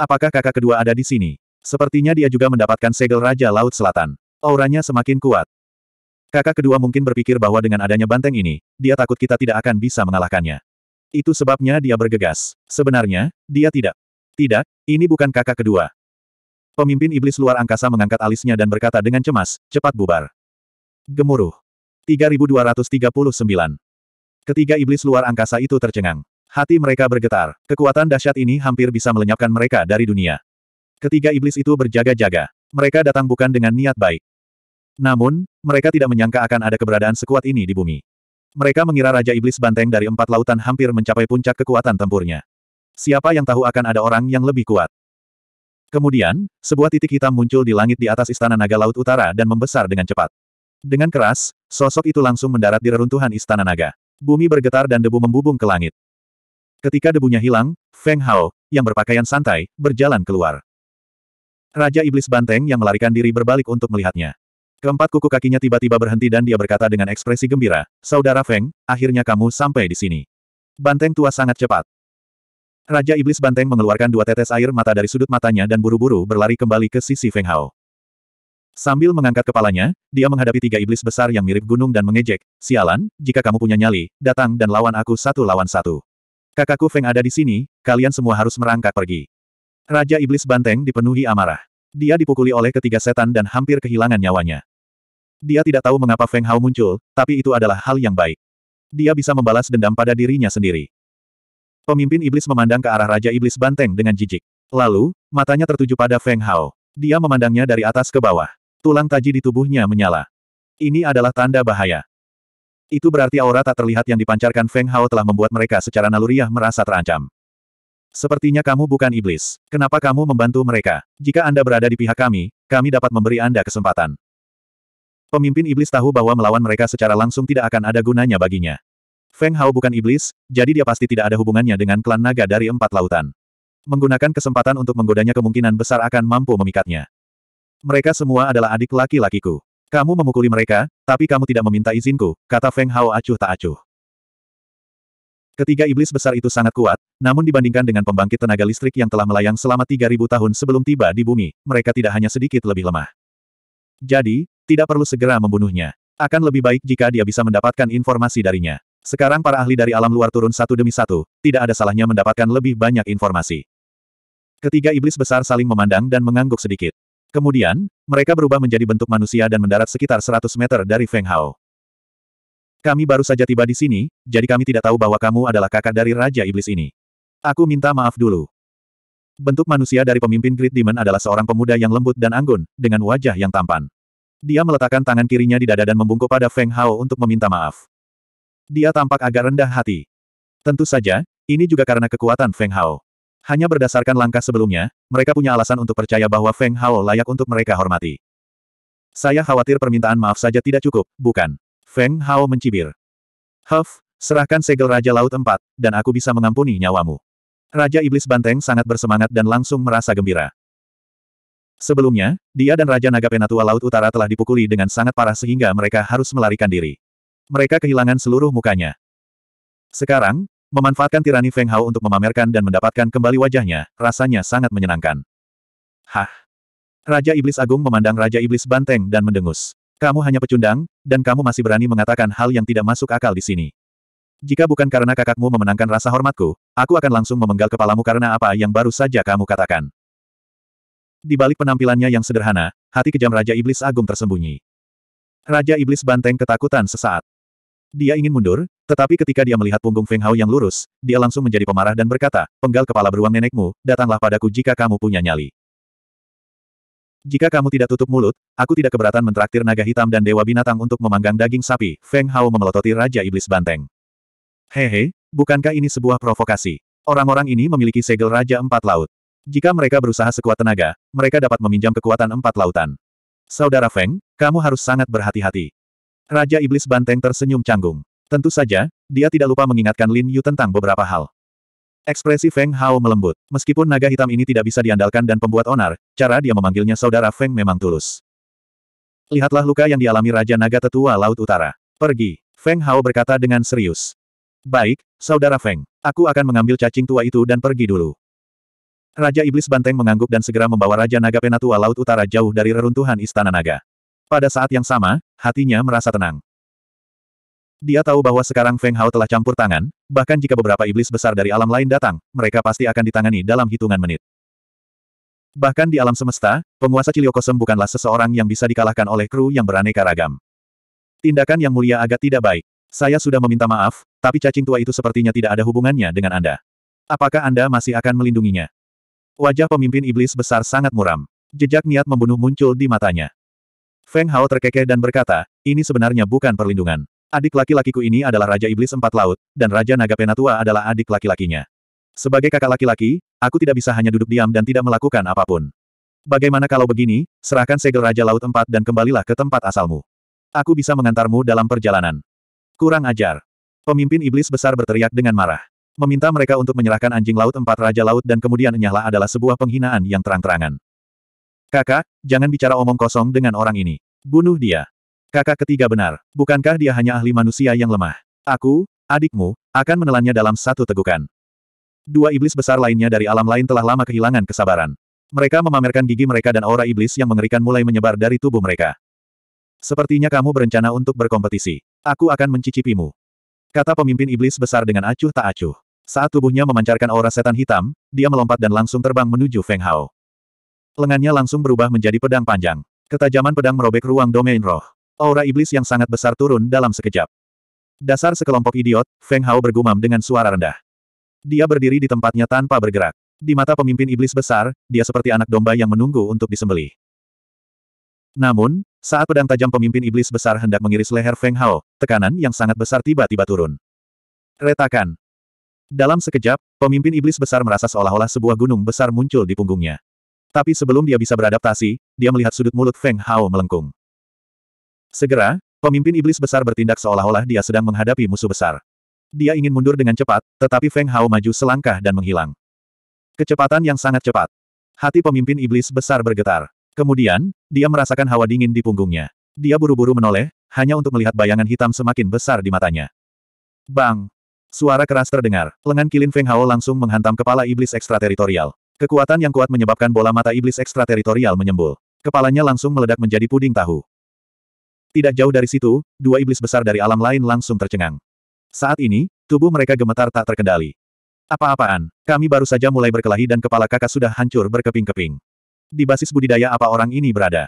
Apakah kakak kedua ada di sini? Sepertinya dia juga mendapatkan segel Raja Laut Selatan. Auranya semakin kuat. Kakak kedua mungkin berpikir bahwa dengan adanya banteng ini, dia takut kita tidak akan bisa mengalahkannya. Itu sebabnya dia bergegas. Sebenarnya, dia tidak. Tidak, ini bukan kakak kedua. Pemimpin iblis luar angkasa mengangkat alisnya dan berkata dengan cemas, cepat bubar. Gemuruh. 3239. Ketiga iblis luar angkasa itu tercengang. Hati mereka bergetar. Kekuatan dahsyat ini hampir bisa melenyapkan mereka dari dunia. Ketiga iblis itu berjaga-jaga. Mereka datang bukan dengan niat baik. Namun, mereka tidak menyangka akan ada keberadaan sekuat ini di bumi. Mereka mengira Raja Iblis Banteng dari empat lautan hampir mencapai puncak kekuatan tempurnya. Siapa yang tahu akan ada orang yang lebih kuat? Kemudian, sebuah titik hitam muncul di langit di atas Istana Naga Laut Utara dan membesar dengan cepat. Dengan keras, sosok itu langsung mendarat di reruntuhan Istana Naga. Bumi bergetar dan debu membubung ke langit. Ketika debunya hilang, Feng Hao, yang berpakaian santai, berjalan keluar. Raja Iblis Banteng yang melarikan diri berbalik untuk melihatnya. Keempat kuku kakinya tiba-tiba berhenti dan dia berkata dengan ekspresi gembira, Saudara Feng, akhirnya kamu sampai di sini. Banteng tua sangat cepat. Raja Iblis Banteng mengeluarkan dua tetes air mata dari sudut matanya dan buru-buru berlari kembali ke sisi Feng Hao. Sambil mengangkat kepalanya, dia menghadapi tiga iblis besar yang mirip gunung dan mengejek, Sialan, jika kamu punya nyali, datang dan lawan aku satu lawan satu. Kakakku Feng ada di sini, kalian semua harus merangkak pergi. Raja Iblis Banteng dipenuhi amarah. Dia dipukuli oleh ketiga setan dan hampir kehilangan nyawanya. Dia tidak tahu mengapa Feng Hao muncul, tapi itu adalah hal yang baik. Dia bisa membalas dendam pada dirinya sendiri. Pemimpin iblis memandang ke arah Raja Iblis Banteng dengan jijik. Lalu, matanya tertuju pada Feng Hao. Dia memandangnya dari atas ke bawah. Tulang taji di tubuhnya menyala. Ini adalah tanda bahaya. Itu berarti aura tak terlihat yang dipancarkan Feng Hao telah membuat mereka secara naluriah merasa terancam. Sepertinya kamu bukan iblis. Kenapa kamu membantu mereka? Jika Anda berada di pihak kami, kami dapat memberi Anda kesempatan. Pemimpin iblis tahu bahwa melawan mereka secara langsung tidak akan ada gunanya baginya. Feng Hao bukan iblis, jadi dia pasti tidak ada hubungannya dengan klan naga dari empat lautan. Menggunakan kesempatan untuk menggodanya kemungkinan besar akan mampu memikatnya. Mereka semua adalah adik laki-lakiku. Kamu memukuli mereka, tapi kamu tidak meminta izinku, kata Feng Hao acuh tak acuh. Ketiga iblis besar itu sangat kuat, namun dibandingkan dengan pembangkit tenaga listrik yang telah melayang selama 3000 tahun sebelum tiba di bumi, mereka tidak hanya sedikit lebih lemah. Jadi, tidak perlu segera membunuhnya. Akan lebih baik jika dia bisa mendapatkan informasi darinya. Sekarang para ahli dari alam luar turun satu demi satu, tidak ada salahnya mendapatkan lebih banyak informasi. Ketiga iblis besar saling memandang dan mengangguk sedikit. Kemudian, mereka berubah menjadi bentuk manusia dan mendarat sekitar 100 meter dari Feng Hao. Kami baru saja tiba di sini, jadi kami tidak tahu bahwa kamu adalah kakak dari Raja Iblis ini. Aku minta maaf dulu. Bentuk manusia dari pemimpin Great Demon adalah seorang pemuda yang lembut dan anggun, dengan wajah yang tampan. Dia meletakkan tangan kirinya di dada dan membungkuk pada Feng Hao untuk meminta maaf. Dia tampak agak rendah hati. Tentu saja, ini juga karena kekuatan Feng Hao. Hanya berdasarkan langkah sebelumnya, mereka punya alasan untuk percaya bahwa Feng Hao layak untuk mereka hormati. Saya khawatir permintaan maaf saja tidak cukup, bukan? Feng Hao mencibir. Huff, serahkan segel Raja Laut Empat, dan aku bisa mengampuni nyawamu. Raja Iblis Banteng sangat bersemangat dan langsung merasa gembira. Sebelumnya, dia dan Raja Naga Penatua Laut Utara telah dipukuli dengan sangat parah sehingga mereka harus melarikan diri. Mereka kehilangan seluruh mukanya. Sekarang, memanfaatkan tirani Feng Hao untuk memamerkan dan mendapatkan kembali wajahnya, rasanya sangat menyenangkan. Hah! Raja Iblis Agung memandang Raja Iblis Banteng dan mendengus. Kamu hanya pecundang, dan kamu masih berani mengatakan hal yang tidak masuk akal di sini. Jika bukan karena kakakmu memenangkan rasa hormatku, aku akan langsung memenggal kepalamu karena apa yang baru saja kamu katakan. Di balik penampilannya yang sederhana, hati kejam Raja Iblis Agung tersembunyi. Raja Iblis Banteng ketakutan sesaat. Dia ingin mundur, tetapi ketika dia melihat punggung Feng Hao yang lurus, dia langsung menjadi pemarah dan berkata, penggal kepala beruang nenekmu, datanglah padaku jika kamu punya nyali. Jika kamu tidak tutup mulut, aku tidak keberatan mentraktir naga hitam dan dewa binatang untuk memanggang daging sapi, Feng Hao memelototi Raja Iblis Banteng. Hehe, bukankah ini sebuah provokasi? Orang-orang ini memiliki segel Raja Empat Laut. Jika mereka berusaha sekuat tenaga, mereka dapat meminjam kekuatan empat lautan. Saudara Feng, kamu harus sangat berhati-hati. Raja Iblis Banteng tersenyum canggung. Tentu saja, dia tidak lupa mengingatkan Lin Yu tentang beberapa hal. Ekspresi Feng Hao melembut. Meskipun naga hitam ini tidak bisa diandalkan dan pembuat onar, cara dia memanggilnya saudara Feng memang tulus. Lihatlah luka yang dialami Raja Naga Tetua Laut Utara. Pergi. Feng Hao berkata dengan serius. Baik, saudara Feng. Aku akan mengambil cacing tua itu dan pergi dulu. Raja Iblis Banteng mengangguk dan segera membawa Raja Naga Penatua Laut Utara jauh dari reruntuhan Istana Naga. Pada saat yang sama, hatinya merasa tenang. Dia tahu bahwa sekarang Feng Hao telah campur tangan, bahkan jika beberapa iblis besar dari alam lain datang, mereka pasti akan ditangani dalam hitungan menit. Bahkan di alam semesta, penguasa Ciliokosem bukanlah seseorang yang bisa dikalahkan oleh kru yang beraneka ragam. Tindakan yang mulia agak tidak baik. Saya sudah meminta maaf, tapi cacing tua itu sepertinya tidak ada hubungannya dengan Anda. Apakah Anda masih akan melindunginya? Wajah pemimpin iblis besar sangat muram. Jejak niat membunuh muncul di matanya. Feng Hao terkekeh dan berkata, ini sebenarnya bukan perlindungan. Adik laki-lakiku ini adalah Raja Iblis Empat Laut, dan Raja Naga Penatua adalah adik laki-lakinya. Sebagai kakak laki-laki, aku tidak bisa hanya duduk diam dan tidak melakukan apapun. Bagaimana kalau begini, serahkan segel Raja Laut Empat dan kembalilah ke tempat asalmu. Aku bisa mengantarmu dalam perjalanan. Kurang ajar. Pemimpin iblis besar berteriak dengan marah. Meminta mereka untuk menyerahkan anjing laut empat raja laut dan kemudian nyala adalah sebuah penghinaan yang terang-terangan. Kakak, jangan bicara omong kosong dengan orang ini. Bunuh dia. Kakak ketiga benar. Bukankah dia hanya ahli manusia yang lemah? Aku, adikmu, akan menelannya dalam satu tegukan. Dua iblis besar lainnya dari alam lain telah lama kehilangan kesabaran. Mereka memamerkan gigi mereka dan aura iblis yang mengerikan mulai menyebar dari tubuh mereka. Sepertinya kamu berencana untuk berkompetisi. Aku akan mencicipimu. Kata pemimpin iblis besar dengan acuh tak acuh. Saat tubuhnya memancarkan aura setan hitam, dia melompat dan langsung terbang menuju Feng Hao. Lengannya langsung berubah menjadi pedang panjang. Ketajaman pedang merobek ruang domain roh. Aura iblis yang sangat besar turun dalam sekejap. Dasar sekelompok idiot, Feng Hao bergumam dengan suara rendah. Dia berdiri di tempatnya tanpa bergerak. Di mata pemimpin iblis besar, dia seperti anak domba yang menunggu untuk disembelih. Namun, saat pedang tajam pemimpin iblis besar hendak mengiris leher Feng Hao, tekanan yang sangat besar tiba-tiba turun. Retakan. Dalam sekejap, pemimpin iblis besar merasa seolah-olah sebuah gunung besar muncul di punggungnya. Tapi sebelum dia bisa beradaptasi, dia melihat sudut mulut Feng Hao melengkung. Segera, pemimpin iblis besar bertindak seolah-olah dia sedang menghadapi musuh besar. Dia ingin mundur dengan cepat, tetapi Feng Hao maju selangkah dan menghilang. Kecepatan yang sangat cepat. Hati pemimpin iblis besar bergetar. Kemudian, dia merasakan hawa dingin di punggungnya. Dia buru-buru menoleh, hanya untuk melihat bayangan hitam semakin besar di matanya. Bang! Suara keras terdengar. Lengan kilin Feng Hao langsung menghantam kepala iblis ekstrateritorial. Kekuatan yang kuat menyebabkan bola mata iblis ekstrateritorial menyembul. Kepalanya langsung meledak menjadi puding tahu. Tidak jauh dari situ, dua iblis besar dari alam lain langsung tercengang. Saat ini, tubuh mereka gemetar tak terkendali. Apa-apaan, kami baru saja mulai berkelahi dan kepala kakak sudah hancur berkeping-keping. Di basis budidaya apa orang ini berada?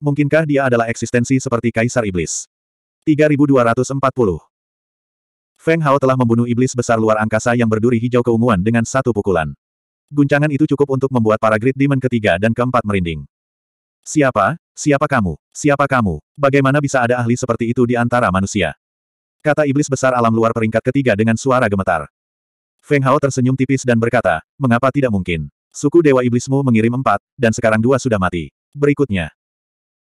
Mungkinkah dia adalah eksistensi seperti Kaisar Iblis? 3240 Feng Hao telah membunuh iblis besar luar angkasa yang berduri hijau keunguan dengan satu pukulan. Guncangan itu cukup untuk membuat para grid Demon ketiga dan keempat merinding. Siapa? Siapa kamu? Siapa kamu? Bagaimana bisa ada ahli seperti itu di antara manusia? Kata iblis besar alam luar peringkat ketiga dengan suara gemetar. Feng Hao tersenyum tipis dan berkata, mengapa tidak mungkin? Suku Dewa Iblismu mengirim empat, dan sekarang dua sudah mati. Berikutnya.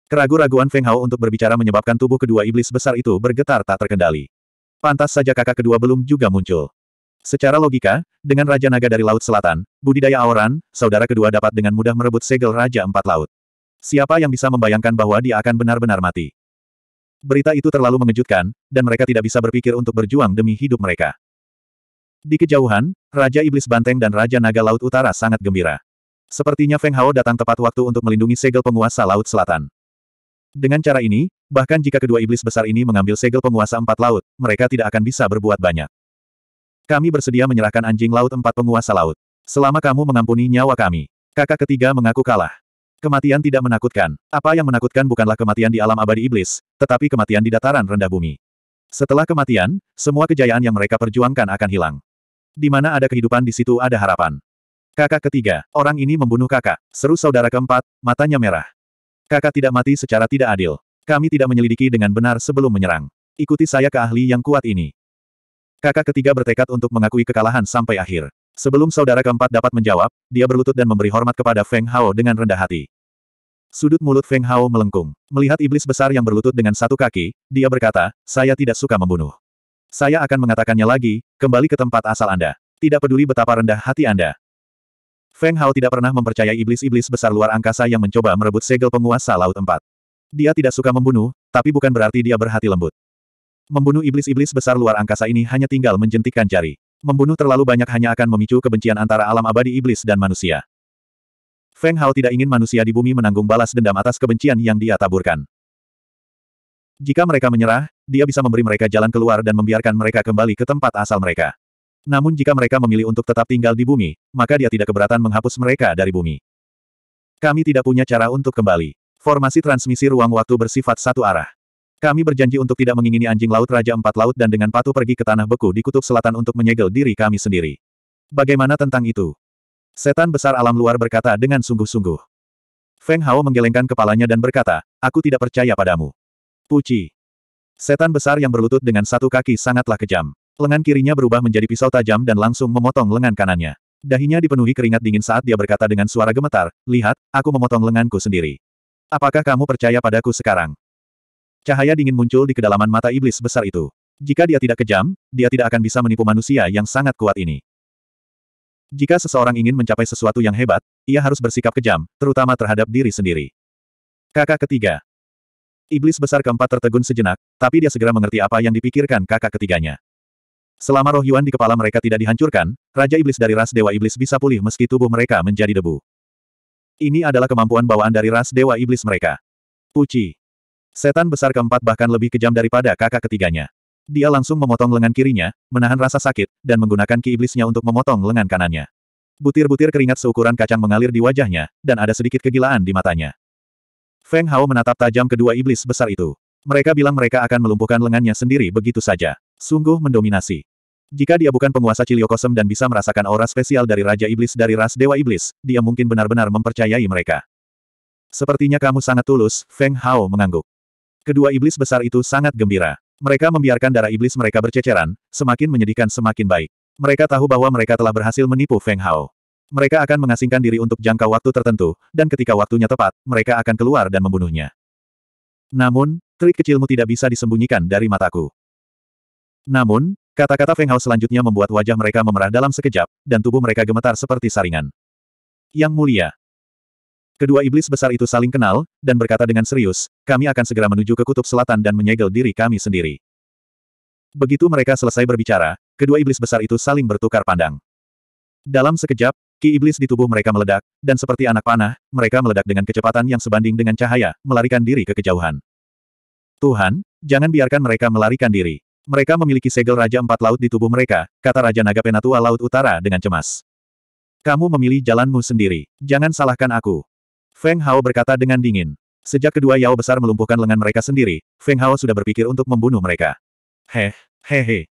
Keragu-raguan Feng Hao untuk berbicara menyebabkan tubuh kedua iblis besar itu bergetar tak terkendali. Pantas saja kakak kedua belum juga muncul. Secara logika, dengan Raja Naga dari Laut Selatan, budidaya Aoran, saudara kedua dapat dengan mudah merebut segel Raja Empat Laut. Siapa yang bisa membayangkan bahwa dia akan benar-benar mati? Berita itu terlalu mengejutkan, dan mereka tidak bisa berpikir untuk berjuang demi hidup mereka. Di kejauhan, Raja Iblis Banteng dan Raja Naga Laut Utara sangat gembira. Sepertinya Feng Hao datang tepat waktu untuk melindungi segel penguasa Laut Selatan. Dengan cara ini, Bahkan jika kedua iblis besar ini mengambil segel penguasa empat laut, mereka tidak akan bisa berbuat banyak. Kami bersedia menyerahkan anjing laut empat penguasa laut. Selama kamu mengampuni nyawa kami. Kakak ketiga mengaku kalah. Kematian tidak menakutkan. Apa yang menakutkan bukanlah kematian di alam abadi iblis, tetapi kematian di dataran rendah bumi. Setelah kematian, semua kejayaan yang mereka perjuangkan akan hilang. Di mana ada kehidupan di situ ada harapan. Kakak ketiga, orang ini membunuh kakak. Seru saudara keempat, matanya merah. Kakak tidak mati secara tidak adil. Kami tidak menyelidiki dengan benar sebelum menyerang. Ikuti saya ke ahli yang kuat ini. Kakak ketiga bertekad untuk mengakui kekalahan sampai akhir. Sebelum saudara keempat dapat menjawab, dia berlutut dan memberi hormat kepada Feng Hao dengan rendah hati. Sudut mulut Feng Hao melengkung. Melihat iblis besar yang berlutut dengan satu kaki, dia berkata, saya tidak suka membunuh. Saya akan mengatakannya lagi, kembali ke tempat asal Anda. Tidak peduli betapa rendah hati Anda. Feng Hao tidak pernah mempercayai iblis-iblis besar luar angkasa yang mencoba merebut segel penguasa Laut Empat. Dia tidak suka membunuh, tapi bukan berarti dia berhati lembut. Membunuh iblis-iblis besar luar angkasa ini hanya tinggal menjentikkan jari. Membunuh terlalu banyak hanya akan memicu kebencian antara alam abadi iblis dan manusia. Feng Hao tidak ingin manusia di bumi menanggung balas dendam atas kebencian yang dia taburkan. Jika mereka menyerah, dia bisa memberi mereka jalan keluar dan membiarkan mereka kembali ke tempat asal mereka. Namun jika mereka memilih untuk tetap tinggal di bumi, maka dia tidak keberatan menghapus mereka dari bumi. Kami tidak punya cara untuk kembali. Formasi transmisi ruang waktu bersifat satu arah. Kami berjanji untuk tidak mengingini anjing laut Raja Empat Laut dan dengan patuh pergi ke Tanah Beku di Kutub Selatan untuk menyegel diri kami sendiri. Bagaimana tentang itu? Setan besar alam luar berkata dengan sungguh-sungguh. Feng Hao menggelengkan kepalanya dan berkata, aku tidak percaya padamu. Puci. Setan besar yang berlutut dengan satu kaki sangatlah kejam. Lengan kirinya berubah menjadi pisau tajam dan langsung memotong lengan kanannya. Dahinya dipenuhi keringat dingin saat dia berkata dengan suara gemetar, lihat, aku memotong lenganku sendiri. Apakah kamu percaya padaku sekarang? Cahaya dingin muncul di kedalaman mata iblis besar itu. Jika dia tidak kejam, dia tidak akan bisa menipu manusia yang sangat kuat ini. Jika seseorang ingin mencapai sesuatu yang hebat, ia harus bersikap kejam, terutama terhadap diri sendiri. Kakak ketiga. Iblis besar keempat tertegun sejenak, tapi dia segera mengerti apa yang dipikirkan kakak ketiganya. Selama roh Yuan di kepala mereka tidak dihancurkan, Raja Iblis dari ras Dewa Iblis bisa pulih meski tubuh mereka menjadi debu. Ini adalah kemampuan bawaan dari ras dewa iblis mereka. Puci. Setan besar keempat bahkan lebih kejam daripada kakak ketiganya. Dia langsung memotong lengan kirinya, menahan rasa sakit, dan menggunakan ki iblisnya untuk memotong lengan kanannya. Butir-butir keringat seukuran kacang mengalir di wajahnya, dan ada sedikit kegilaan di matanya. Feng Hao menatap tajam kedua iblis besar itu. Mereka bilang mereka akan melumpuhkan lengannya sendiri begitu saja. Sungguh mendominasi. Jika dia bukan penguasa Ciliokosem dan bisa merasakan aura spesial dari Raja Iblis dari ras Dewa Iblis, dia mungkin benar-benar mempercayai mereka. Sepertinya kamu sangat tulus, Feng Hao mengangguk. Kedua iblis besar itu sangat gembira. Mereka membiarkan darah iblis mereka berceceran, semakin menyedihkan semakin baik. Mereka tahu bahwa mereka telah berhasil menipu Feng Hao. Mereka akan mengasingkan diri untuk jangka waktu tertentu, dan ketika waktunya tepat, mereka akan keluar dan membunuhnya. Namun, trik kecilmu tidak bisa disembunyikan dari mataku. Namun, Kata-kata Feng Hao selanjutnya membuat wajah mereka memerah dalam sekejap, dan tubuh mereka gemetar seperti saringan. Yang mulia. Kedua iblis besar itu saling kenal, dan berkata dengan serius, kami akan segera menuju ke kutub selatan dan menyegel diri kami sendiri. Begitu mereka selesai berbicara, kedua iblis besar itu saling bertukar pandang. Dalam sekejap, Ki iblis di tubuh mereka meledak, dan seperti anak panah, mereka meledak dengan kecepatan yang sebanding dengan cahaya, melarikan diri ke kejauhan. Tuhan, jangan biarkan mereka melarikan diri. Mereka memiliki segel Raja Empat Laut di tubuh mereka, kata Raja Naga Penatua Laut Utara dengan cemas. Kamu memilih jalanmu sendiri. Jangan salahkan aku. Feng Hao berkata dengan dingin. Sejak kedua Yao besar melumpuhkan lengan mereka sendiri, Feng Hao sudah berpikir untuk membunuh mereka. Heh, hehe.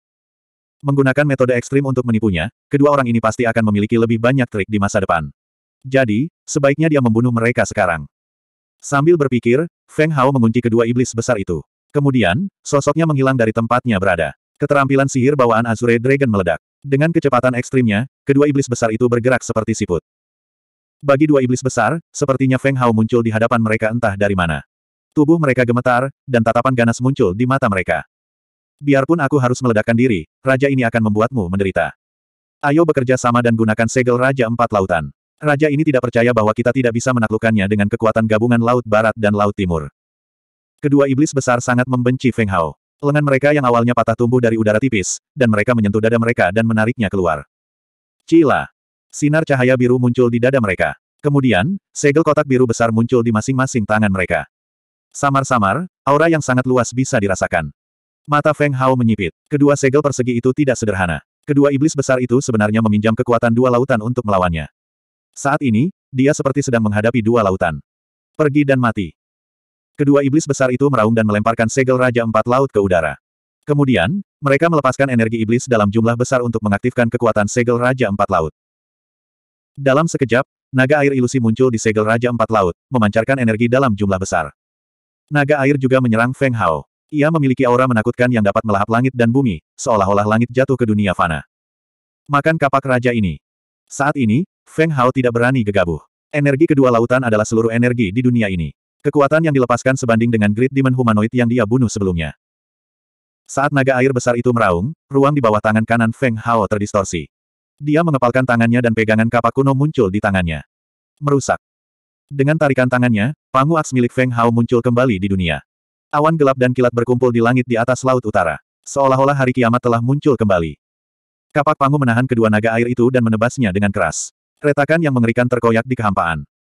Menggunakan metode ekstrim untuk menipunya, kedua orang ini pasti akan memiliki lebih banyak trik di masa depan. Jadi, sebaiknya dia membunuh mereka sekarang. Sambil berpikir, Feng Hao mengunci kedua iblis besar itu. Kemudian, sosoknya menghilang dari tempatnya berada. Keterampilan sihir bawaan Azure Dragon meledak. Dengan kecepatan ekstrimnya, kedua iblis besar itu bergerak seperti siput. Bagi dua iblis besar, sepertinya Feng Hao muncul di hadapan mereka entah dari mana. Tubuh mereka gemetar, dan tatapan ganas muncul di mata mereka. Biarpun aku harus meledakkan diri, raja ini akan membuatmu menderita. Ayo bekerja sama dan gunakan segel Raja Empat Lautan. Raja ini tidak percaya bahwa kita tidak bisa menaklukkannya dengan kekuatan gabungan Laut Barat dan Laut Timur. Kedua iblis besar sangat membenci Feng Hao. Lengan mereka yang awalnya patah tumbuh dari udara tipis, dan mereka menyentuh dada mereka dan menariknya keluar. Cila! Sinar cahaya biru muncul di dada mereka. Kemudian, segel kotak biru besar muncul di masing-masing tangan mereka. Samar-samar, aura yang sangat luas bisa dirasakan. Mata Feng Hao menyipit. Kedua segel persegi itu tidak sederhana. Kedua iblis besar itu sebenarnya meminjam kekuatan dua lautan untuk melawannya. Saat ini, dia seperti sedang menghadapi dua lautan. Pergi dan mati. Kedua iblis besar itu meraung dan melemparkan segel Raja Empat Laut ke udara. Kemudian, mereka melepaskan energi iblis dalam jumlah besar untuk mengaktifkan kekuatan segel Raja Empat Laut. Dalam sekejap, naga air ilusi muncul di segel Raja Empat Laut, memancarkan energi dalam jumlah besar. Naga air juga menyerang Feng Hao. Ia memiliki aura menakutkan yang dapat melahap langit dan bumi, seolah-olah langit jatuh ke dunia fana. Makan kapak raja ini. Saat ini, Feng Hao tidak berani gegabah. Energi kedua lautan adalah seluruh energi di dunia ini. Kekuatan yang dilepaskan sebanding dengan grid demon humanoid yang dia bunuh sebelumnya. Saat naga air besar itu meraung, ruang di bawah tangan kanan Feng Hao terdistorsi. Dia mengepalkan tangannya dan pegangan kapak kuno muncul di tangannya. Merusak. Dengan tarikan tangannya, pangu aks milik Feng Hao muncul kembali di dunia. Awan gelap dan kilat berkumpul di langit di atas laut utara. Seolah-olah hari kiamat telah muncul kembali. Kapak pangu menahan kedua naga air itu dan menebasnya dengan keras. Retakan yang mengerikan terkoyak di kehampaan.